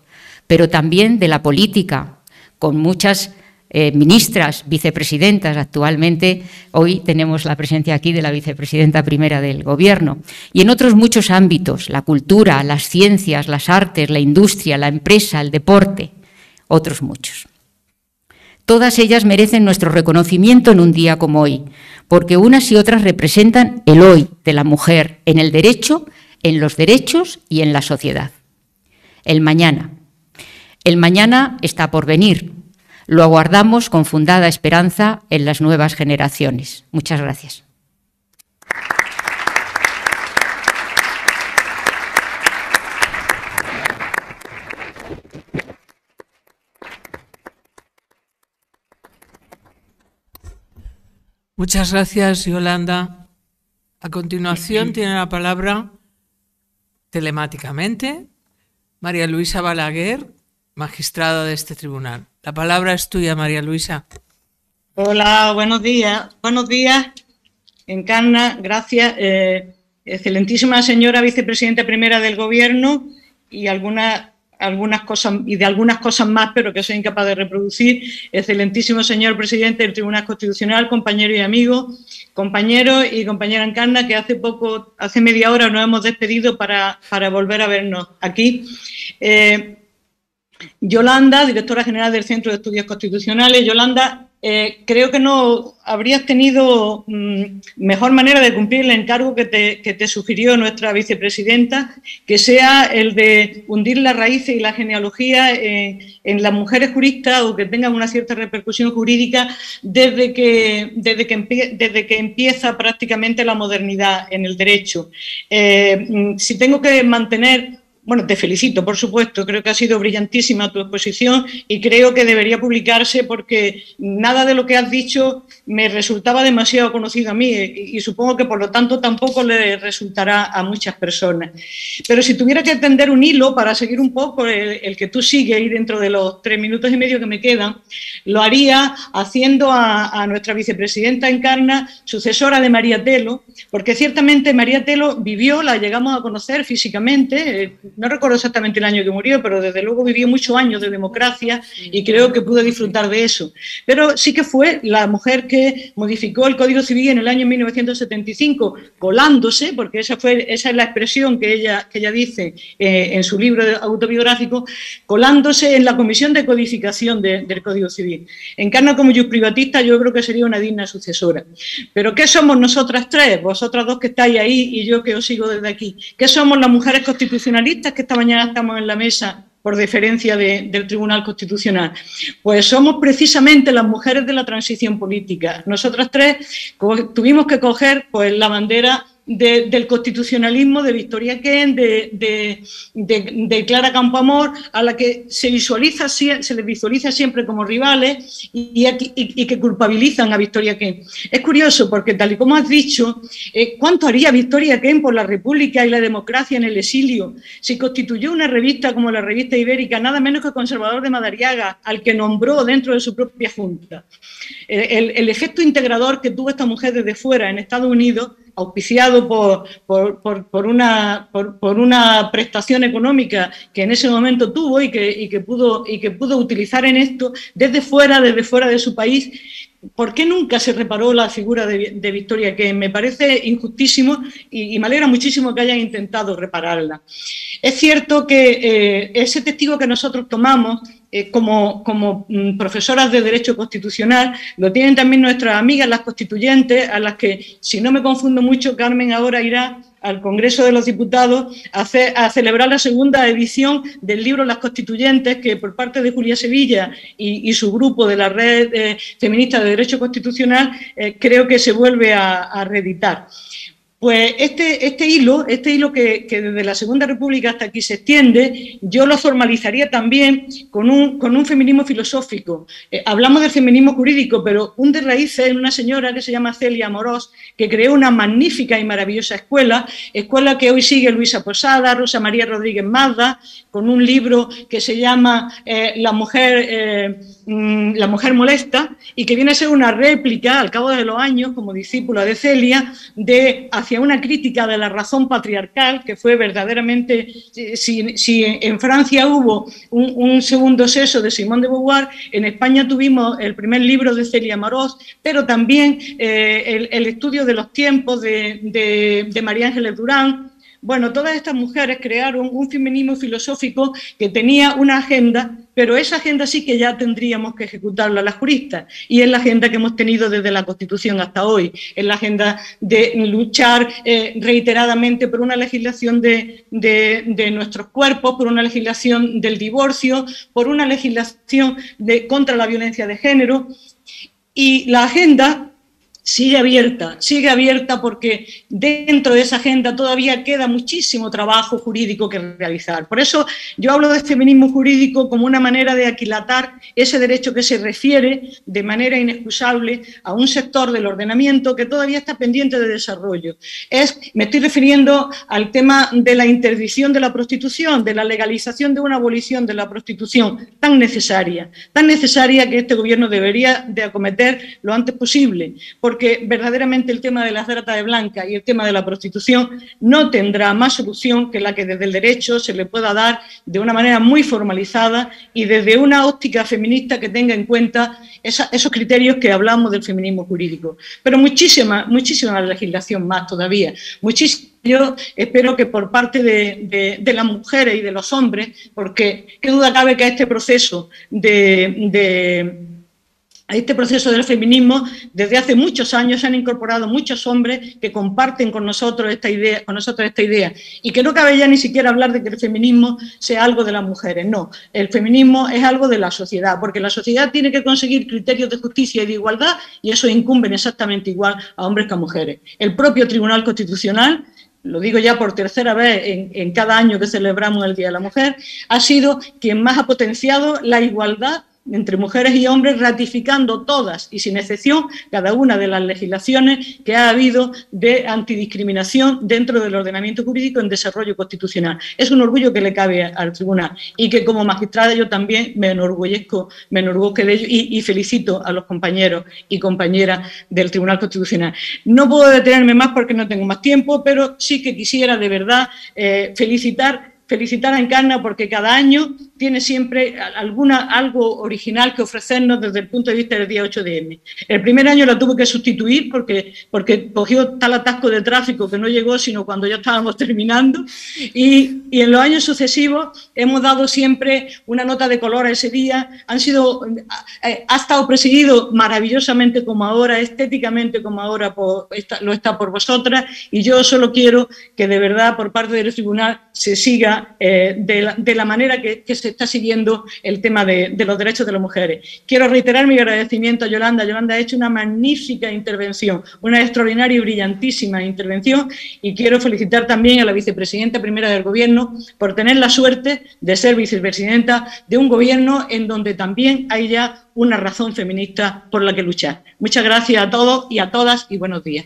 pero también de la política, con muchas eh, ministras, vicepresidentas actualmente. Hoy tenemos la presencia aquí de la vicepresidenta primera del Gobierno. Y en otros muchos ámbitos, la cultura, las ciencias, las artes, la industria, la empresa, el deporte, otros muchos. Todas ellas merecen nuestro reconocimiento en un día como hoy, porque unas y otras representan el hoy de la mujer en el derecho, en los derechos y en la sociedad. El mañana, el mañana está por venir. Lo aguardamos con fundada esperanza en las nuevas generaciones. Muchas gracias.
Muchas gracias, Yolanda. A continuación tiene la palabra telemáticamente María Luisa Balaguer, magistrado de este tribunal. La palabra es tuya, María Luisa.
Hola, buenos días. Buenos días, Encarna. Gracias. Eh, excelentísima señora vicepresidenta primera del Gobierno y algunas algunas cosas y de algunas cosas más, pero que soy incapaz de reproducir. Excelentísimo señor presidente del Tribunal Constitucional, compañero y amigo, compañero y compañera Encarna, que hace poco, hace media hora nos hemos despedido para, volver a vernos aquí. Eh, Yolanda, directora general del Centro de Estudios Constitucionales. Yolanda, eh, creo que no habrías tenido mm, mejor manera de cumplir el encargo que te, sugirió nuestra vicepresidenta, que sea el de hundir las raíces y la genealogía eh, en las mujeres juristas o que tengan una cierta repercusión jurídica desde que, desde que, empieza prácticamente la modernidad en el derecho. Eh, mm, si tengo que mantener bueno, te felicito, por supuesto. Creo que ha sido brillantísima tu exposición y creo que debería publicarse porque nada de lo que has dicho me resultaba demasiado conocido a mí eh, y, supongo que por lo tanto tampoco le resultará a muchas personas. Pero si tuviera que tender un hilo para seguir un poco el, que tú sigues ahí dentro de los tres minutos y medio que me quedan, lo haría haciendo a, nuestra vicepresidenta Encarna sucesora de María Telo, porque ciertamente María Telo vivió, la llegamos a conocer físicamente. Eh, no recuerdo exactamente el año que murió, pero desde luego vivió muchos años de democracia y creo que pudo disfrutar de eso. Pero sí que fue la mujer que modificó el Código Civil en el año 1975, colándose, porque esa, fue, esa es la expresión que ella, que ella dice eh, en su libro autobiográfico, colándose en la Comisión de Codificación del Código Civil. Encarna como privatista yo creo que sería una digna sucesora. Pero ¿qué somos nosotras tres, vosotras dos que estáis ahí y yo que os sigo desde aquí? ¿Qué somos las mujeres constitucionalistas? que esta mañana estamos en la mesa por deferencia del Tribunal Constitucional. Pues somos precisamente las mujeres de la transición política. Nosotras tres tuvimos que coger pues, la bandera del constitucionalismo de Victoria Kent, de, Clara Campoamor, a la que se, visualiza, se les visualiza siempre como rivales y, que culpabilizan a Victoria Kent. Es curioso porque, tal y como has dicho, eh, ¿cuánto haría Victoria Kent por la República y la democracia en el exilio? Si constituyó una revista como la revista ibérica, nada menos que el Conservador de Madariaga, al que nombró dentro de su propia junta. el efecto integrador que tuvo esta mujer desde fuera en Estados Unidos auspiciado por, por, una, por, una prestación económica que en ese momento tuvo y que, y que, pudo, y que pudo utilizar en esto desde fuera, desde fuera de su país, ¿Por qué nunca se reparó la figura de, Victoria? Que me parece injustísimo y, me alegra muchísimo que hayan intentado repararla. Es cierto que eh, ese testigo que nosotros tomamos eh, como, mm, profesoras de Derecho Constitucional, lo tienen también nuestras amigas, las constituyentes, a las que, si no me confundo mucho, Carmen ahora irá al Congreso de los Diputados a, celebrar la segunda edición del libro Las Constituyentes, que por parte de Julia Sevilla y, su grupo de la Red eh, Feminista de Derecho Constitucional eh, creo que se vuelve a, a reeditar. Pues este, este hilo, este hilo que, desde la Segunda República hasta aquí se extiende, yo lo formalizaría también con un, con un feminismo filosófico. Eh, hablamos del feminismo jurídico, pero un de raíces en una señora que se llama Celia Morós, que creó una magnífica y maravillosa escuela, escuela que hoy sigue Luisa Posada, Rosa María Rodríguez Mazda, con un libro que se llama eh, La mujer... Eh, Mm, la mujer molesta y que viene a ser una réplica al cabo de los años como discípula de Celia de hacia una crítica de la razón patriarcal que fue verdaderamente eh, si, en Francia hubo un, segundo seso de Simón de Beauvoir, en España tuvimos el primer libro de Celia Maroz, pero también eh, el, estudio de los tiempos de, de María Ángeles Durán bueno, todas estas mujeres crearon un feminismo filosófico que tenía una agenda, pero esa agenda sí que ya tendríamos que ejecutarla las juristas, y es la agenda que hemos tenido desde la Constitución hasta hoy, es la agenda de luchar eh, reiteradamente por una legislación de, nuestros cuerpos, por una legislación del divorcio, por una legislación contra la violencia de género, y la agenda sigue abierta, sigue abierta porque dentro de esa agenda todavía queda muchísimo trabajo jurídico que realizar. Por eso yo hablo de feminismo jurídico como una manera de aquilatar ese derecho que se refiere de manera inexcusable a un sector del ordenamiento que todavía está pendiente de desarrollo. Es, me estoy refiriendo al tema de la interdicción de la prostitución, de la legalización de una abolición de la prostitución tan necesaria, tan necesaria que este gobierno debería de acometer lo antes posible porque verdaderamente el tema de la trata de blanca y el tema de la prostitución no tendrá más solución que la que desde el derecho se le pueda dar de una manera muy formalizada y desde una óptica feminista que tenga en cuenta esos criterios que hablamos del feminismo jurídico. Pero muchísima, muchísima legislación más todavía, muchísimo yo espero que por parte de, las mujeres y de los hombres, porque qué duda cabe que este proceso de a este proceso del feminismo, desde hace muchos años se han incorporado muchos hombres que comparten con nosotros esta idea, con nosotros esta idea. Y que no cabe ya ni siquiera hablar de que el feminismo sea algo de las mujeres. No, el feminismo es algo de la sociedad, porque la sociedad tiene que conseguir criterios de justicia y de igualdad, y eso incumben exactamente igual a hombres que a mujeres. El propio Tribunal Constitucional lo digo ya por tercera vez en, en cada año que celebramos el Día de la Mujer, ha sido quien más ha potenciado la igualdad entre mujeres y hombres, ratificando todas y sin excepción cada una de las legislaciones que ha habido de antidiscriminación dentro del ordenamiento jurídico en desarrollo constitucional. Es un orgullo que le cabe al tribunal y que como magistrada yo también me enorgullezco, me enorgullezco de ello y, felicito a los compañeros y compañeras del Tribunal Constitucional. No puedo detenerme más porque no tengo más tiempo, pero sí que quisiera de verdad eh, felicitar felicitar a Encarna porque cada año tiene siempre alguna, algo original que ofrecernos desde el punto de vista del día 8 de M. El primer año la tuve que sustituir porque, porque cogió tal atasco de tráfico que no llegó sino cuando ya estábamos terminando y, y en los años sucesivos hemos dado siempre una nota de color a ese día. Han sido, eh, ha, estado presidido maravillosamente como ahora, estéticamente como ahora lo está por vosotras y yo solo quiero que de verdad por parte del tribunal se siga eh, de, la, manera que, se está siguiendo el tema de, de, los derechos de las mujeres. Quiero reiterar mi agradecimiento a Yolanda. Yolanda ha hecho una magnífica intervención, una extraordinaria y brillantísima intervención y quiero felicitar también a la vicepresidenta primera del Gobierno por tener la suerte de ser vicepresidenta de un Gobierno en donde también hay ya una razón feminista por la que luchar. Muchas gracias a todos y a todas y buenos días.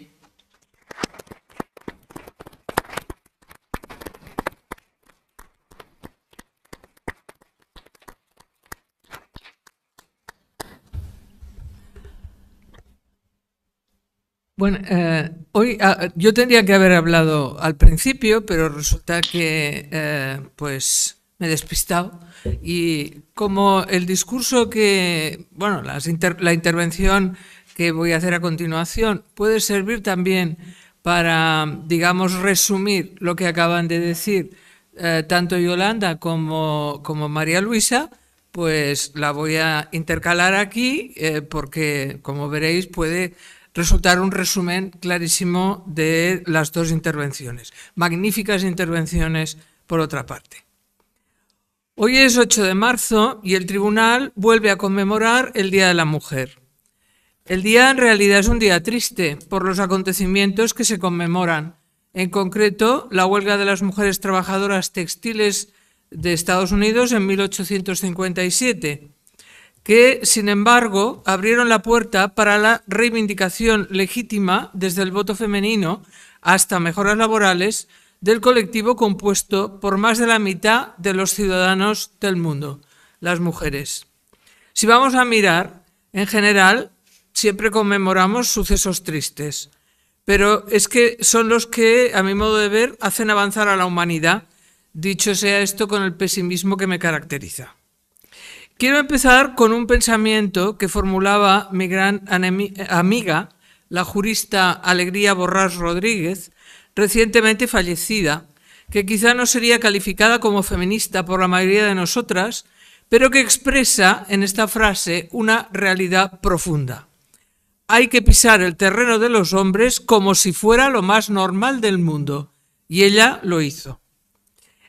Bueno, eh, hoy ah, yo tendría que haber hablado al principio, pero resulta que eh, pues me he despistado. Y como el discurso que, bueno, las la intervención que voy a hacer a continuación puede servir también para, digamos, resumir lo que acaban de decir eh, tanto Yolanda como, como María Luisa, pues la voy a intercalar aquí porque, como veréis, puede resultar un resumen clarísimo de las dos intervenciones. Magníficas intervenciones por otra parte. Hoy es 8 de marzo y el tribunal vuelve a conmemorar el Día de la Mujer. El día en realidad es un día triste por los acontecimientos que se conmemoran. En concreto, la huelga de las mujeres trabajadoras textiles de Estados Unidos en 1857 que, sin embargo, abrieron la puerta para la reivindicación legítima desde el voto femenino hasta mejoras laborales del colectivo compuesto por más de la mitad de los ciudadanos del mundo, las mujeres. Si vamos a mirar, en general, siempre conmemoramos sucesos tristes, pero es que son los que, a mi modo de ver, hacen avanzar a la humanidad, dicho sea esto con el pesimismo que me caracteriza. Quiero empezar con un pensamiento que formulaba mi gran amiga, la jurista Alegría Borrás Rodríguez, recientemente fallecida, que quizá no sería calificada como feminista por la mayoría de nosotras, pero que expresa en esta frase una realidad profunda. Hay que pisar el terreno de los hombres como si fuera lo más normal del mundo, y ella lo hizo.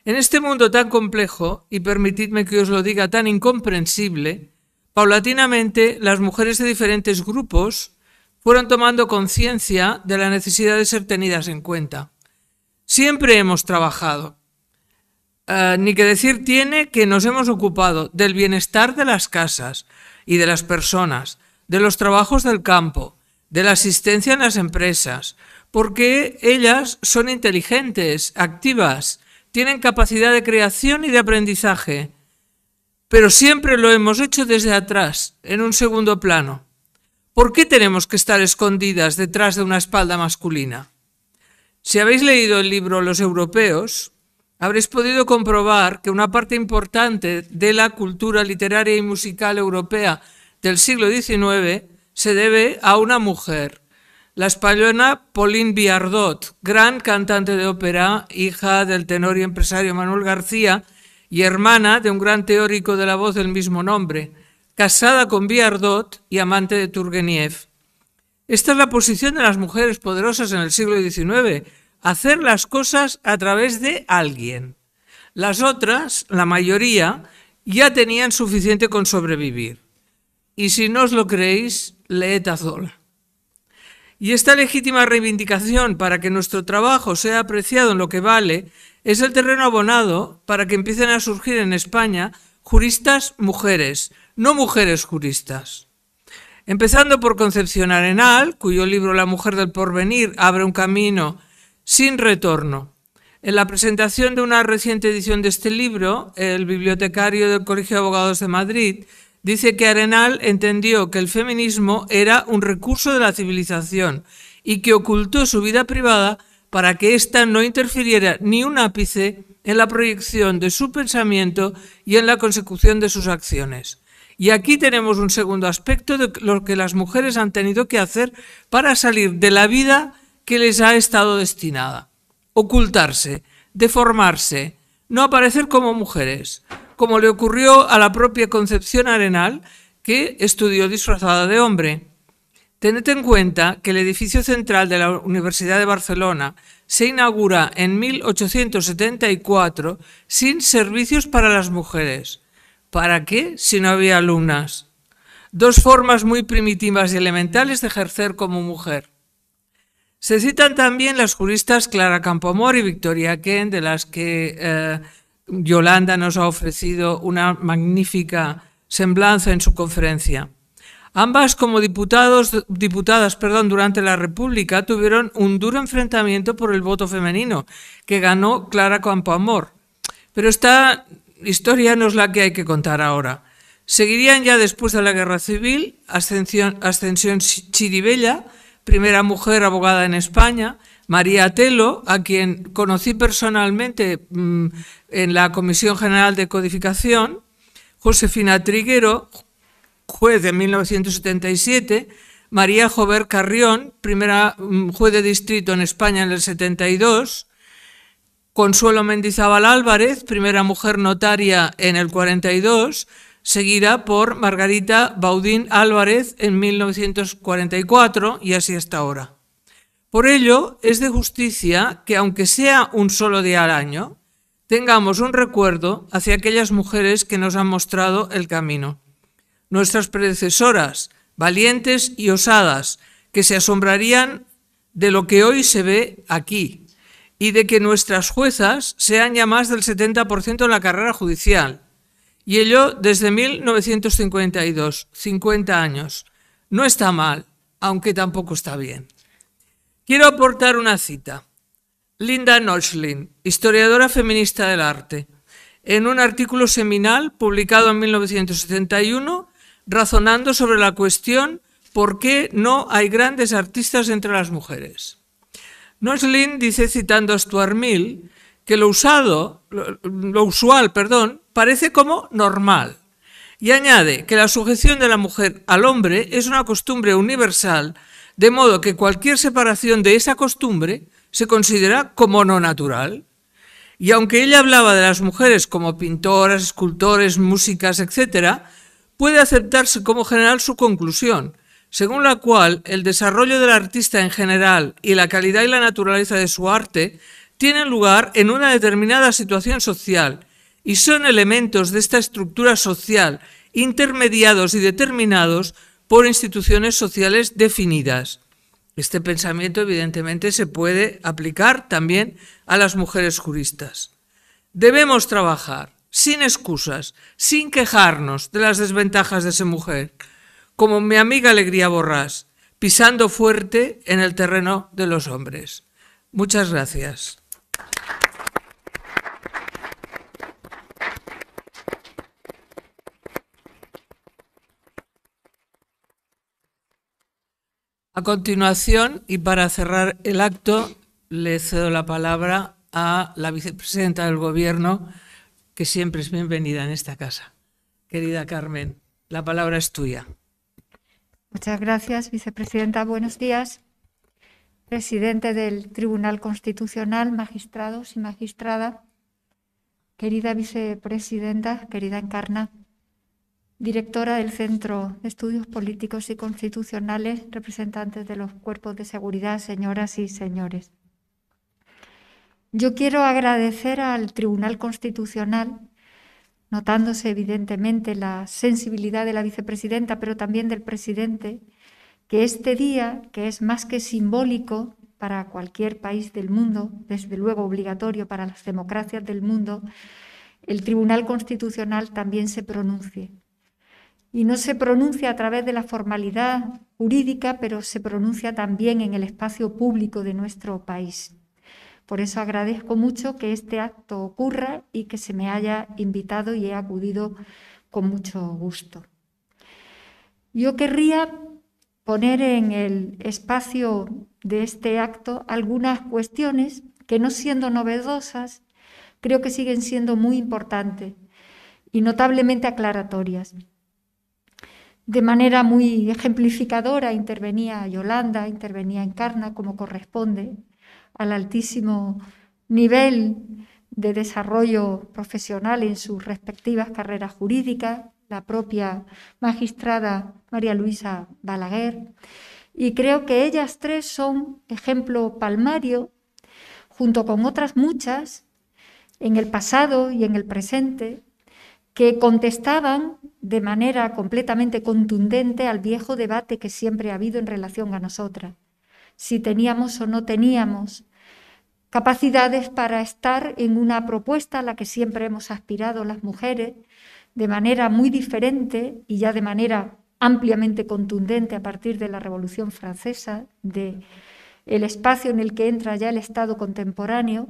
En este mundo tan complejo, y permitidme que os lo diga, tan incomprensible, paulatinamente las mujeres de diferentes grupos fueron tomando conciencia de la necesidad de ser tenidas en cuenta. Siempre hemos trabajado. Eh, ni que decir tiene que nos hemos ocupado del bienestar de las casas y de las personas, de los trabajos del campo, de la asistencia en las empresas, porque ellas son inteligentes, activas, tienen capacidad de creación y de aprendizaje, pero siempre lo hemos hecho desde atrás, en un segundo plano. ¿Por qué tenemos que estar escondidas detrás de una espalda masculina? Si habéis leído el libro Los europeos, habréis podido comprobar que una parte importante de la cultura literaria y musical europea del siglo XIX se debe a una mujer, la española Pauline Biardot, gran cantante de ópera, hija del tenor y empresario Manuel García y hermana de un gran teórico de la voz del mismo nombre, casada con Biardot y amante de Turgeniev. Esta es la posición de las mujeres poderosas en el siglo XIX, hacer las cosas a través de alguien. Las otras, la mayoría, ya tenían suficiente con sobrevivir. Y si no os lo creéis, leed a Zola. Y esta legítima reivindicación para que nuestro trabajo sea apreciado en lo que vale es el terreno abonado para que empiecen a surgir en España juristas mujeres, no mujeres juristas. Empezando por Concepción Arenal, cuyo libro La mujer del porvenir abre un camino sin retorno. En la presentación de una reciente edición de este libro, el bibliotecario del Colegio de Abogados de Madrid Dice que Arenal entendió que el feminismo era un recurso de la civilización y que ocultó su vida privada para que ésta no interfiriera ni un ápice en la proyección de su pensamiento y en la consecución de sus acciones. Y aquí tenemos un segundo aspecto de lo que las mujeres han tenido que hacer para salir de la vida que les ha estado destinada. Ocultarse, deformarse, no aparecer como mujeres, como le ocurrió a la propia Concepción Arenal, que estudió disfrazada de hombre. Tened en cuenta que el edificio central de la Universidad de Barcelona se inaugura en 1874 sin servicios para las mujeres. ¿Para qué si no había alumnas? Dos formas muy primitivas y elementales de ejercer como mujer. Se citan también las juristas Clara Campoamor y Victoria Ken, de las que eh, Yolanda nos ha ofrecido una magnífica semblanza en su conferencia. Ambas como diputados, diputadas perdón, durante la República tuvieron un duro enfrentamiento por el voto femenino, que ganó Clara Campoamor. Pero esta historia no es la que hay que contar ahora. Seguirían ya después de la Guerra Civil Ascensión, Ascensión Chiribella, primera mujer abogada en España, María Telo, a quien conocí personalmente mm, en la Comisión General de Codificación, Josefina Triguero, juez de 1977, María Jover Carrión, primera mm, juez de distrito en España en el 72, Consuelo Mendizábal Álvarez, primera mujer notaria en el 42, seguida por Margarita Baudín Álvarez en 1944 y así hasta ahora. Por ello, es de justicia que, aunque sea un solo día al año, tengamos un recuerdo hacia aquellas mujeres que nos han mostrado el camino. Nuestras predecesoras, valientes y osadas, que se asombrarían de lo que hoy se ve aquí y de que nuestras juezas sean ya más del 70% en la carrera judicial. Y ello desde 1952, 50 años. No está mal, aunque tampoco está bien. Quiero aportar una cita. Linda Nochlin, historiadora feminista del arte, en un artículo seminal publicado en 1971, razonando sobre la cuestión ¿Por qué no hay grandes artistas entre las mujeres? Nochlin dice, citando a Stuart Mill, que lo usado, usual, perdón, parece como normal. Y añade que la sujeción de la mujer al hombre es una costumbre universal de modo que cualquier separación de esa costumbre se considera como no natural. Y aunque ella hablaba de las mujeres como pintoras, escultores, músicas, etc., puede aceptarse como general su conclusión, según la cual el desarrollo del artista en general y la calidad y la naturaleza de su arte tienen lugar en una determinada situación social y son elementos de esta estructura social intermediados y determinados por instituciones sociales definidas. Este pensamiento evidentemente se puede aplicar también a las mujeres juristas. Debemos trabajar sin excusas, sin quejarnos de las desventajas de esa mujer, como mi amiga Alegría Borrás, pisando fuerte en el terreno de los hombres. Muchas gracias. A continuación, y para cerrar el acto, le cedo la palabra a la vicepresidenta del Gobierno, que siempre es bienvenida en esta casa. Querida Carmen, la palabra es tuya. Muchas gracias,
vicepresidenta. Buenos días. Presidente del Tribunal Constitucional, magistrados y magistrada, querida vicepresidenta, querida Encarna, directora del Centro de Estudios Políticos y Constitucionales, representantes de los cuerpos de seguridad, señoras y señores. Yo quiero agradecer al Tribunal Constitucional, notándose evidentemente la sensibilidad de la vicepresidenta, pero también del presidente, que este día, que es más que simbólico para cualquier país del mundo, desde luego obligatorio para las democracias del mundo, el Tribunal Constitucional también se pronuncie y no se pronuncia a través de la formalidad jurídica, pero se pronuncia también en el espacio público de nuestro país. Por eso agradezco mucho que este acto ocurra y que se me haya invitado y he acudido con mucho gusto. Yo querría poner en el espacio de este acto algunas cuestiones que no siendo novedosas, creo que siguen siendo muy importantes y notablemente aclaratorias de manera muy ejemplificadora intervenía Yolanda, intervenía Encarna, como corresponde al altísimo nivel de desarrollo profesional en sus respectivas carreras jurídicas, la propia magistrada María Luisa Balaguer. Y creo que ellas tres son ejemplo palmario, junto con otras muchas, en el pasado y en el presente, que contestaban de manera completamente contundente al viejo debate que siempre ha habido en relación a nosotras, si teníamos o no teníamos capacidades para estar en una propuesta a la que siempre hemos aspirado las mujeres, de manera muy diferente y ya de manera ampliamente contundente a partir de la Revolución Francesa, de el espacio en el que entra ya el Estado contemporáneo,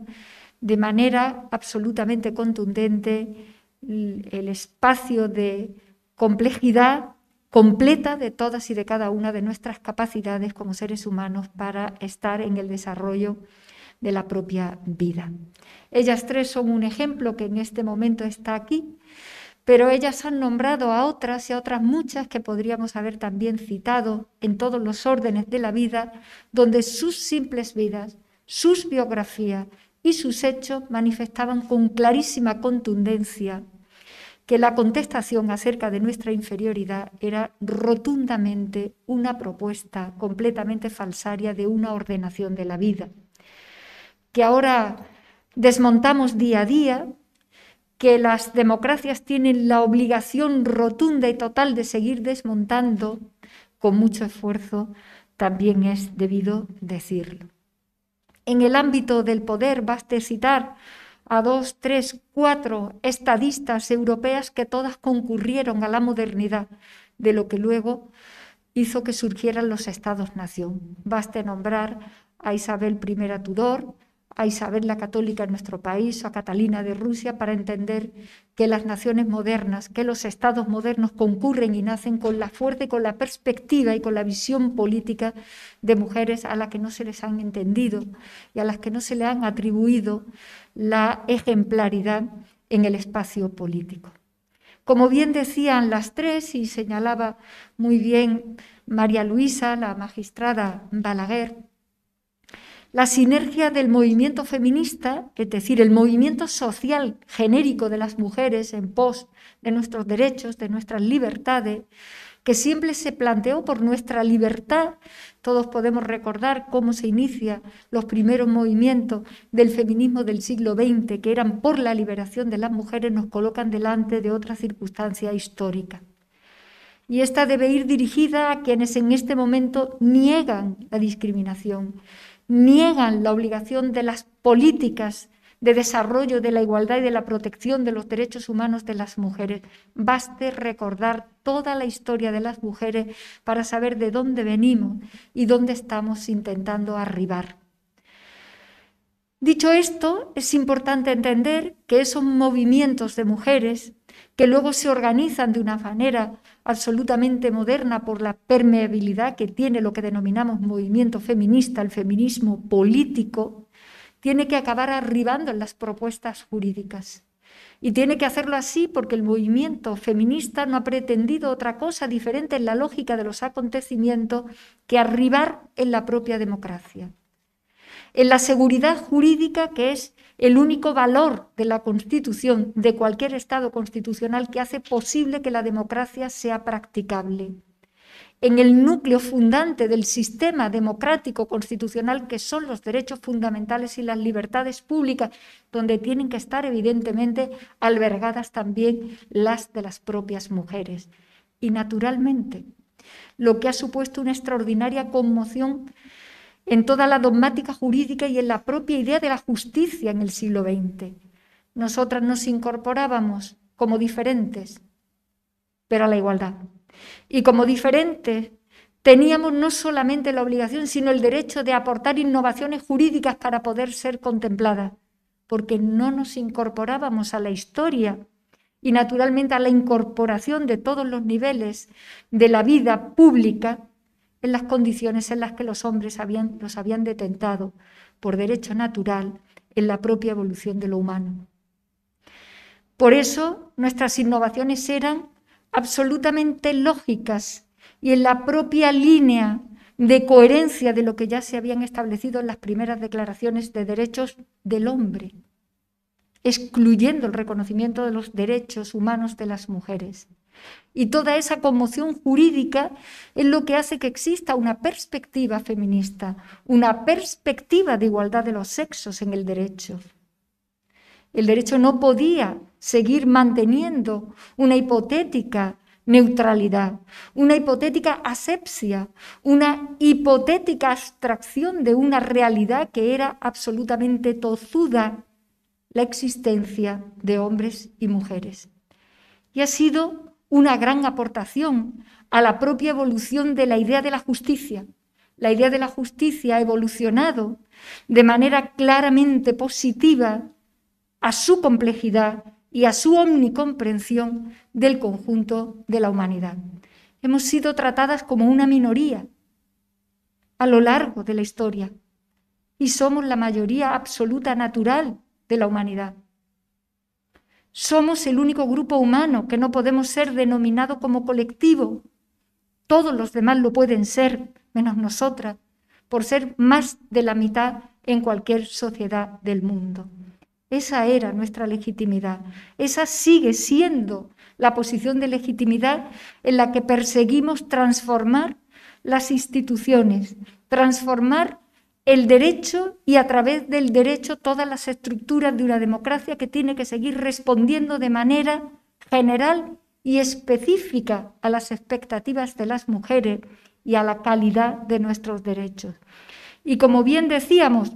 de manera absolutamente contundente el espacio de complejidad completa de todas y de cada una de nuestras capacidades como seres humanos para estar en el desarrollo de la propia vida. Ellas tres son un ejemplo que en este momento está aquí, pero ellas han nombrado a otras y a otras muchas que podríamos haber también citado en todos los órdenes de la vida, donde sus simples vidas, sus biografías y sus hechos manifestaban con clarísima contundencia que la contestación acerca de nuestra inferioridad era rotundamente una propuesta completamente falsaria de una ordenación de la vida, que ahora desmontamos día a día, que las democracias tienen la obligación rotunda y total de seguir desmontando con mucho esfuerzo, también es debido decirlo. En el ámbito del poder, basta citar a dos, tres, cuatro estadistas europeas que todas concurrieron a la modernidad de lo que luego hizo que surgieran los estados-nación. Baste nombrar a Isabel I Tudor, a Isabel la Católica en nuestro país, a Catalina de Rusia, para entender que las naciones modernas, que los estados modernos concurren y nacen con la fuerza y con la perspectiva y con la visión política de mujeres a las que no se les han entendido y a las que no se le han atribuido la ejemplaridad en el espacio político. Como bien decían las tres y señalaba muy bien María Luisa, la magistrada Balaguer, la sinergia del movimiento feminista, es decir, el movimiento social genérico de las mujeres en pos de nuestros derechos, de nuestras libertades, que siempre se planteó por nuestra libertad. Todos podemos recordar cómo se inician los primeros movimientos del feminismo del siglo XX, que eran por la liberación de las mujeres, nos colocan delante de otra circunstancia histórica. Y esta debe ir dirigida a quienes en este momento niegan la discriminación, niegan la obligación de las políticas de desarrollo de la igualdad y de la protección de los derechos humanos de las mujeres. Baste recordar toda la historia de las mujeres para saber de dónde venimos y dónde estamos intentando arribar. Dicho esto, es importante entender que esos movimientos de mujeres que luego se organizan de una manera absolutamente moderna por la permeabilidad que tiene lo que denominamos movimiento feminista, el feminismo político, tiene que acabar arribando en las propuestas jurídicas. Y tiene que hacerlo así porque el movimiento feminista no ha pretendido otra cosa diferente en la lógica de los acontecimientos que arribar en la propia democracia. En la seguridad jurídica que es el único valor de la Constitución, de cualquier Estado constitucional que hace posible que la democracia sea practicable. En el núcleo fundante del sistema democrático constitucional, que son los derechos fundamentales y las libertades públicas, donde tienen que estar evidentemente albergadas también las de las propias mujeres. Y naturalmente, lo que ha supuesto una extraordinaria conmoción en toda la dogmática jurídica y en la propia idea de la justicia en el siglo XX. Nosotras nos incorporábamos como diferentes, pero a la igualdad. Y como diferentes teníamos no solamente la obligación, sino el derecho de aportar innovaciones jurídicas para poder ser contempladas, porque no nos incorporábamos a la historia y naturalmente a la incorporación de todos los niveles de la vida pública en las condiciones en las que los hombres los habían detentado por derecho natural en la propia evolución de lo humano. Por eso nuestras innovaciones eran absolutamente lógicas y en la propia línea de coherencia de lo que ya se habían establecido en las primeras declaraciones de derechos del hombre, excluyendo el reconocimiento de los derechos humanos de las mujeres. Y toda esa conmoción jurídica es lo que hace que exista una perspectiva feminista, una perspectiva de igualdad de los sexos en el derecho. El derecho no podía seguir manteniendo una hipotética neutralidad, una hipotética asepsia, una hipotética abstracción de una realidad que era absolutamente tozuda, la existencia de hombres y mujeres. Y ha sido una gran aportación a la propia evolución de la idea de la justicia. La idea de la justicia ha evolucionado de manera claramente positiva a su complejidad y a su omnicomprensión del conjunto de la humanidad. Hemos sido tratadas como una minoría a lo largo de la historia y somos la mayoría absoluta natural de la humanidad. Somos el único grupo humano que no podemos ser denominado como colectivo. Todos los demás lo pueden ser, menos nosotras, por ser más de la mitad en cualquier sociedad del mundo. Esa era nuestra legitimidad. Esa sigue siendo la posición de legitimidad en la que perseguimos transformar las instituciones, transformar el derecho y a través del derecho todas las estructuras de una democracia que tiene que seguir respondiendo de manera general y específica a las expectativas de las mujeres y a la calidad de nuestros derechos. Y como bien decíamos,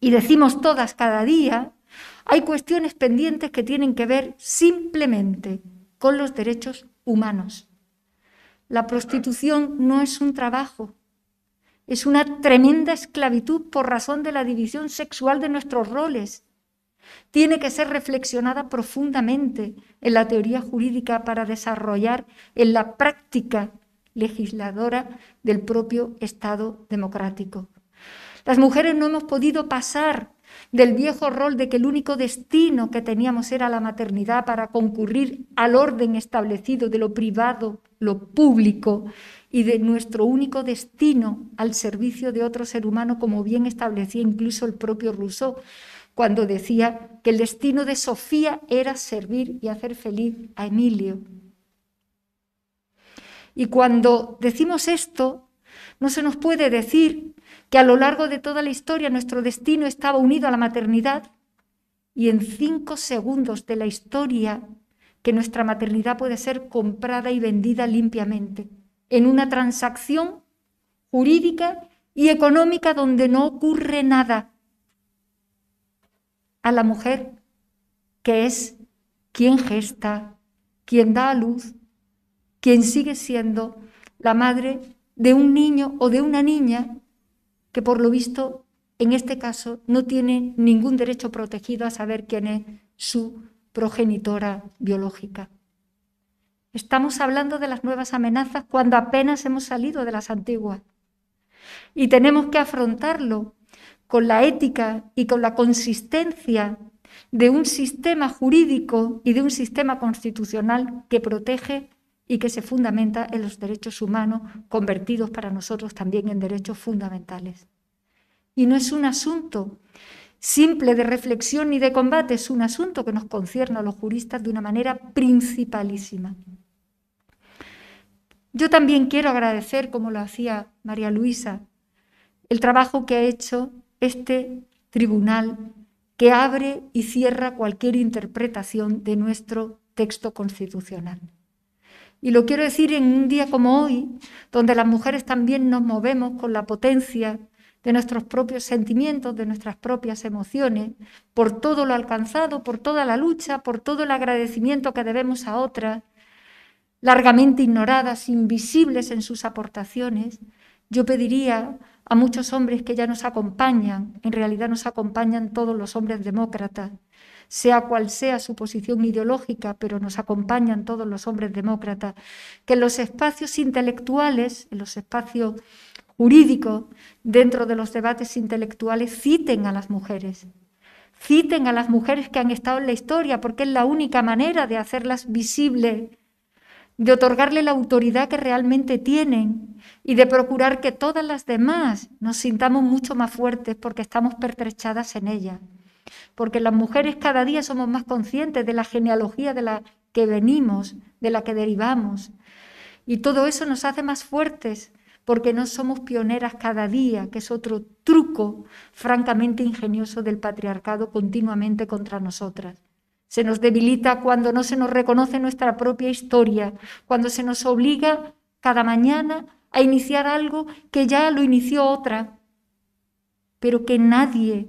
y decimos todas cada día, hay cuestiones pendientes que tienen que ver simplemente con los derechos humanos. La prostitución no es un trabajo, es una tremenda esclavitud por razón de la división sexual de nuestros roles. Tiene que ser reflexionada profundamente en la teoría jurídica para desarrollar en la práctica legisladora del propio Estado democrático. Las mujeres no hemos podido pasar del viejo rol de que el único destino que teníamos era la maternidad para concurrir al orden establecido de lo privado, lo público, y de nuestro único destino al servicio de otro ser humano, como bien establecía incluso el propio Rousseau, cuando decía que el destino de Sofía era servir y hacer feliz a Emilio. Y cuando decimos esto, no se nos puede decir que a lo largo de toda la historia nuestro destino estaba unido a la maternidad y en cinco segundos de la historia que nuestra maternidad puede ser comprada y vendida limpiamente en una transacción jurídica y económica donde no ocurre nada a la mujer que es quien gesta, quien da a luz, quien sigue siendo la madre de un niño o de una niña que por lo visto en este caso no tiene ningún derecho protegido a saber quién es su progenitora biológica. Estamos hablando de las nuevas amenazas cuando apenas hemos salido de las antiguas y tenemos que afrontarlo con la ética y con la consistencia de un sistema jurídico y de un sistema constitucional que protege y que se fundamenta en los derechos humanos convertidos para nosotros también en derechos fundamentales. Y no es un asunto simple de reflexión ni de combate, es un asunto que nos concierne a los juristas de una manera principalísima. Yo también quiero agradecer, como lo hacía María Luisa, el trabajo que ha hecho este tribunal que abre y cierra cualquier interpretación de nuestro texto constitucional. Y lo quiero decir en un día como hoy, donde las mujeres también nos movemos con la potencia de nuestros propios sentimientos, de nuestras propias emociones, por todo lo alcanzado, por toda la lucha, por todo el agradecimiento que debemos a otras, largamente ignoradas, invisibles en sus aportaciones, yo pediría a muchos hombres que ya nos acompañan, en realidad nos acompañan todos los hombres demócratas, sea cual sea su posición ideológica, pero nos acompañan todos los hombres demócratas, que en los espacios intelectuales, en los espacios jurídicos, dentro de los debates intelectuales, citen a las mujeres, citen a las mujeres que han estado en la historia, porque es la única manera de hacerlas visibles, de otorgarle la autoridad que realmente tienen y de procurar que todas las demás nos sintamos mucho más fuertes porque estamos pertrechadas en ellas porque las mujeres cada día somos más conscientes de la genealogía de la que venimos, de la que derivamos. Y todo eso nos hace más fuertes, porque no somos pioneras cada día, que es otro truco francamente ingenioso del patriarcado continuamente contra nosotras. Se nos debilita cuando no se nos reconoce nuestra propia historia, cuando se nos obliga cada mañana a iniciar algo que ya lo inició otra, pero que nadie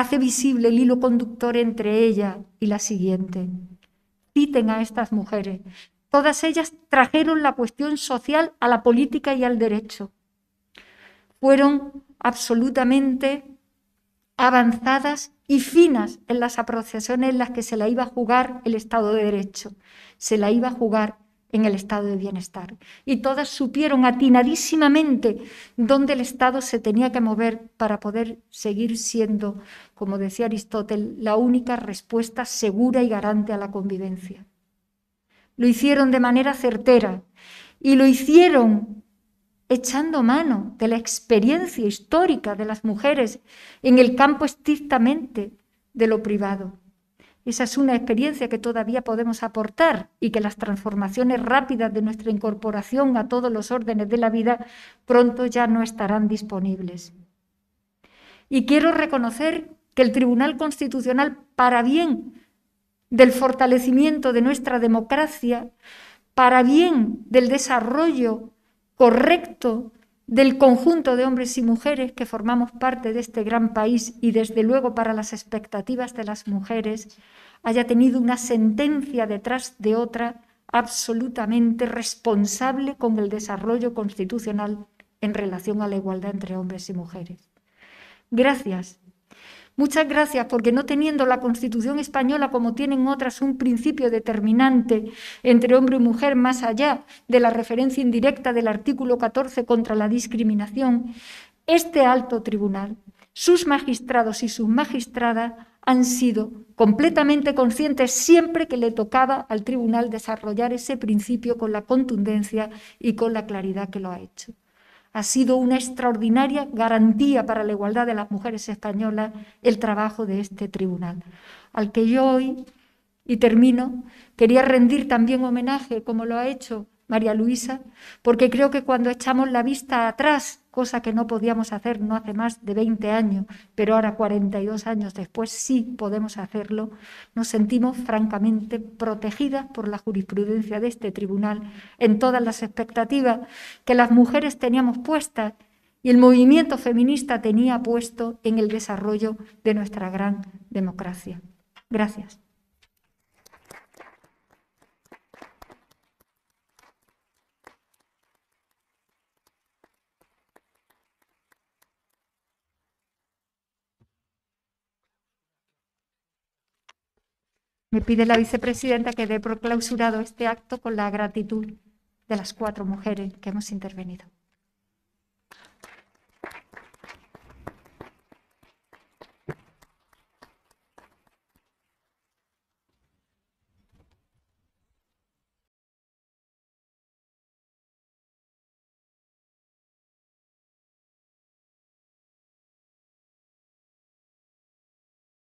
hace visible el hilo conductor entre ella y la siguiente. Citen a estas mujeres. Todas ellas trajeron la cuestión social a la política y al derecho. Fueron absolutamente avanzadas y finas en las aproximaciones en las que se la iba a jugar el Estado de Derecho, se la iba a jugar en el estado de bienestar. Y todas supieron atinadísimamente dónde el Estado se tenía que mover para poder seguir siendo, como decía Aristóteles, la única respuesta segura y garante a la convivencia. Lo hicieron de manera certera y lo hicieron echando mano de la experiencia histórica de las mujeres en el campo estrictamente de lo privado. Esa es una experiencia que todavía podemos aportar y que las transformaciones rápidas de nuestra incorporación a todos los órdenes de la vida pronto ya no estarán disponibles. Y quiero reconocer que el Tribunal Constitucional, para bien del fortalecimiento de nuestra democracia, para bien del desarrollo correcto del conjunto de hombres y mujeres que formamos parte de este gran país y desde luego para las expectativas de las mujeres haya tenido una sentencia detrás de otra absolutamente responsable con el desarrollo constitucional en relación a la igualdad entre hombres y mujeres. Gracias Muchas gracias porque no teniendo la Constitución española como tienen otras un principio determinante entre hombre y mujer más allá de la referencia indirecta del artículo 14 contra la discriminación, este alto tribunal, sus magistrados y sus magistradas han sido completamente conscientes siempre que le tocaba al tribunal desarrollar ese principio con la contundencia y con la claridad que lo ha hecho ha sido una extraordinaria garantía para la igualdad de las mujeres españolas el trabajo de este tribunal, al que yo hoy, y termino, quería rendir también homenaje, como lo ha hecho María Luisa, porque creo que cuando echamos la vista atrás cosa que no podíamos hacer no hace más de 20 años, pero ahora 42 años después sí podemos hacerlo, nos sentimos francamente protegidas por la jurisprudencia de este tribunal en todas las expectativas que las mujeres teníamos puestas y el movimiento feminista tenía puesto en el desarrollo de nuestra gran democracia. Gracias. Me pide la vicepresidenta que dé por clausurado este acto con la gratitud de las cuatro mujeres que hemos intervenido.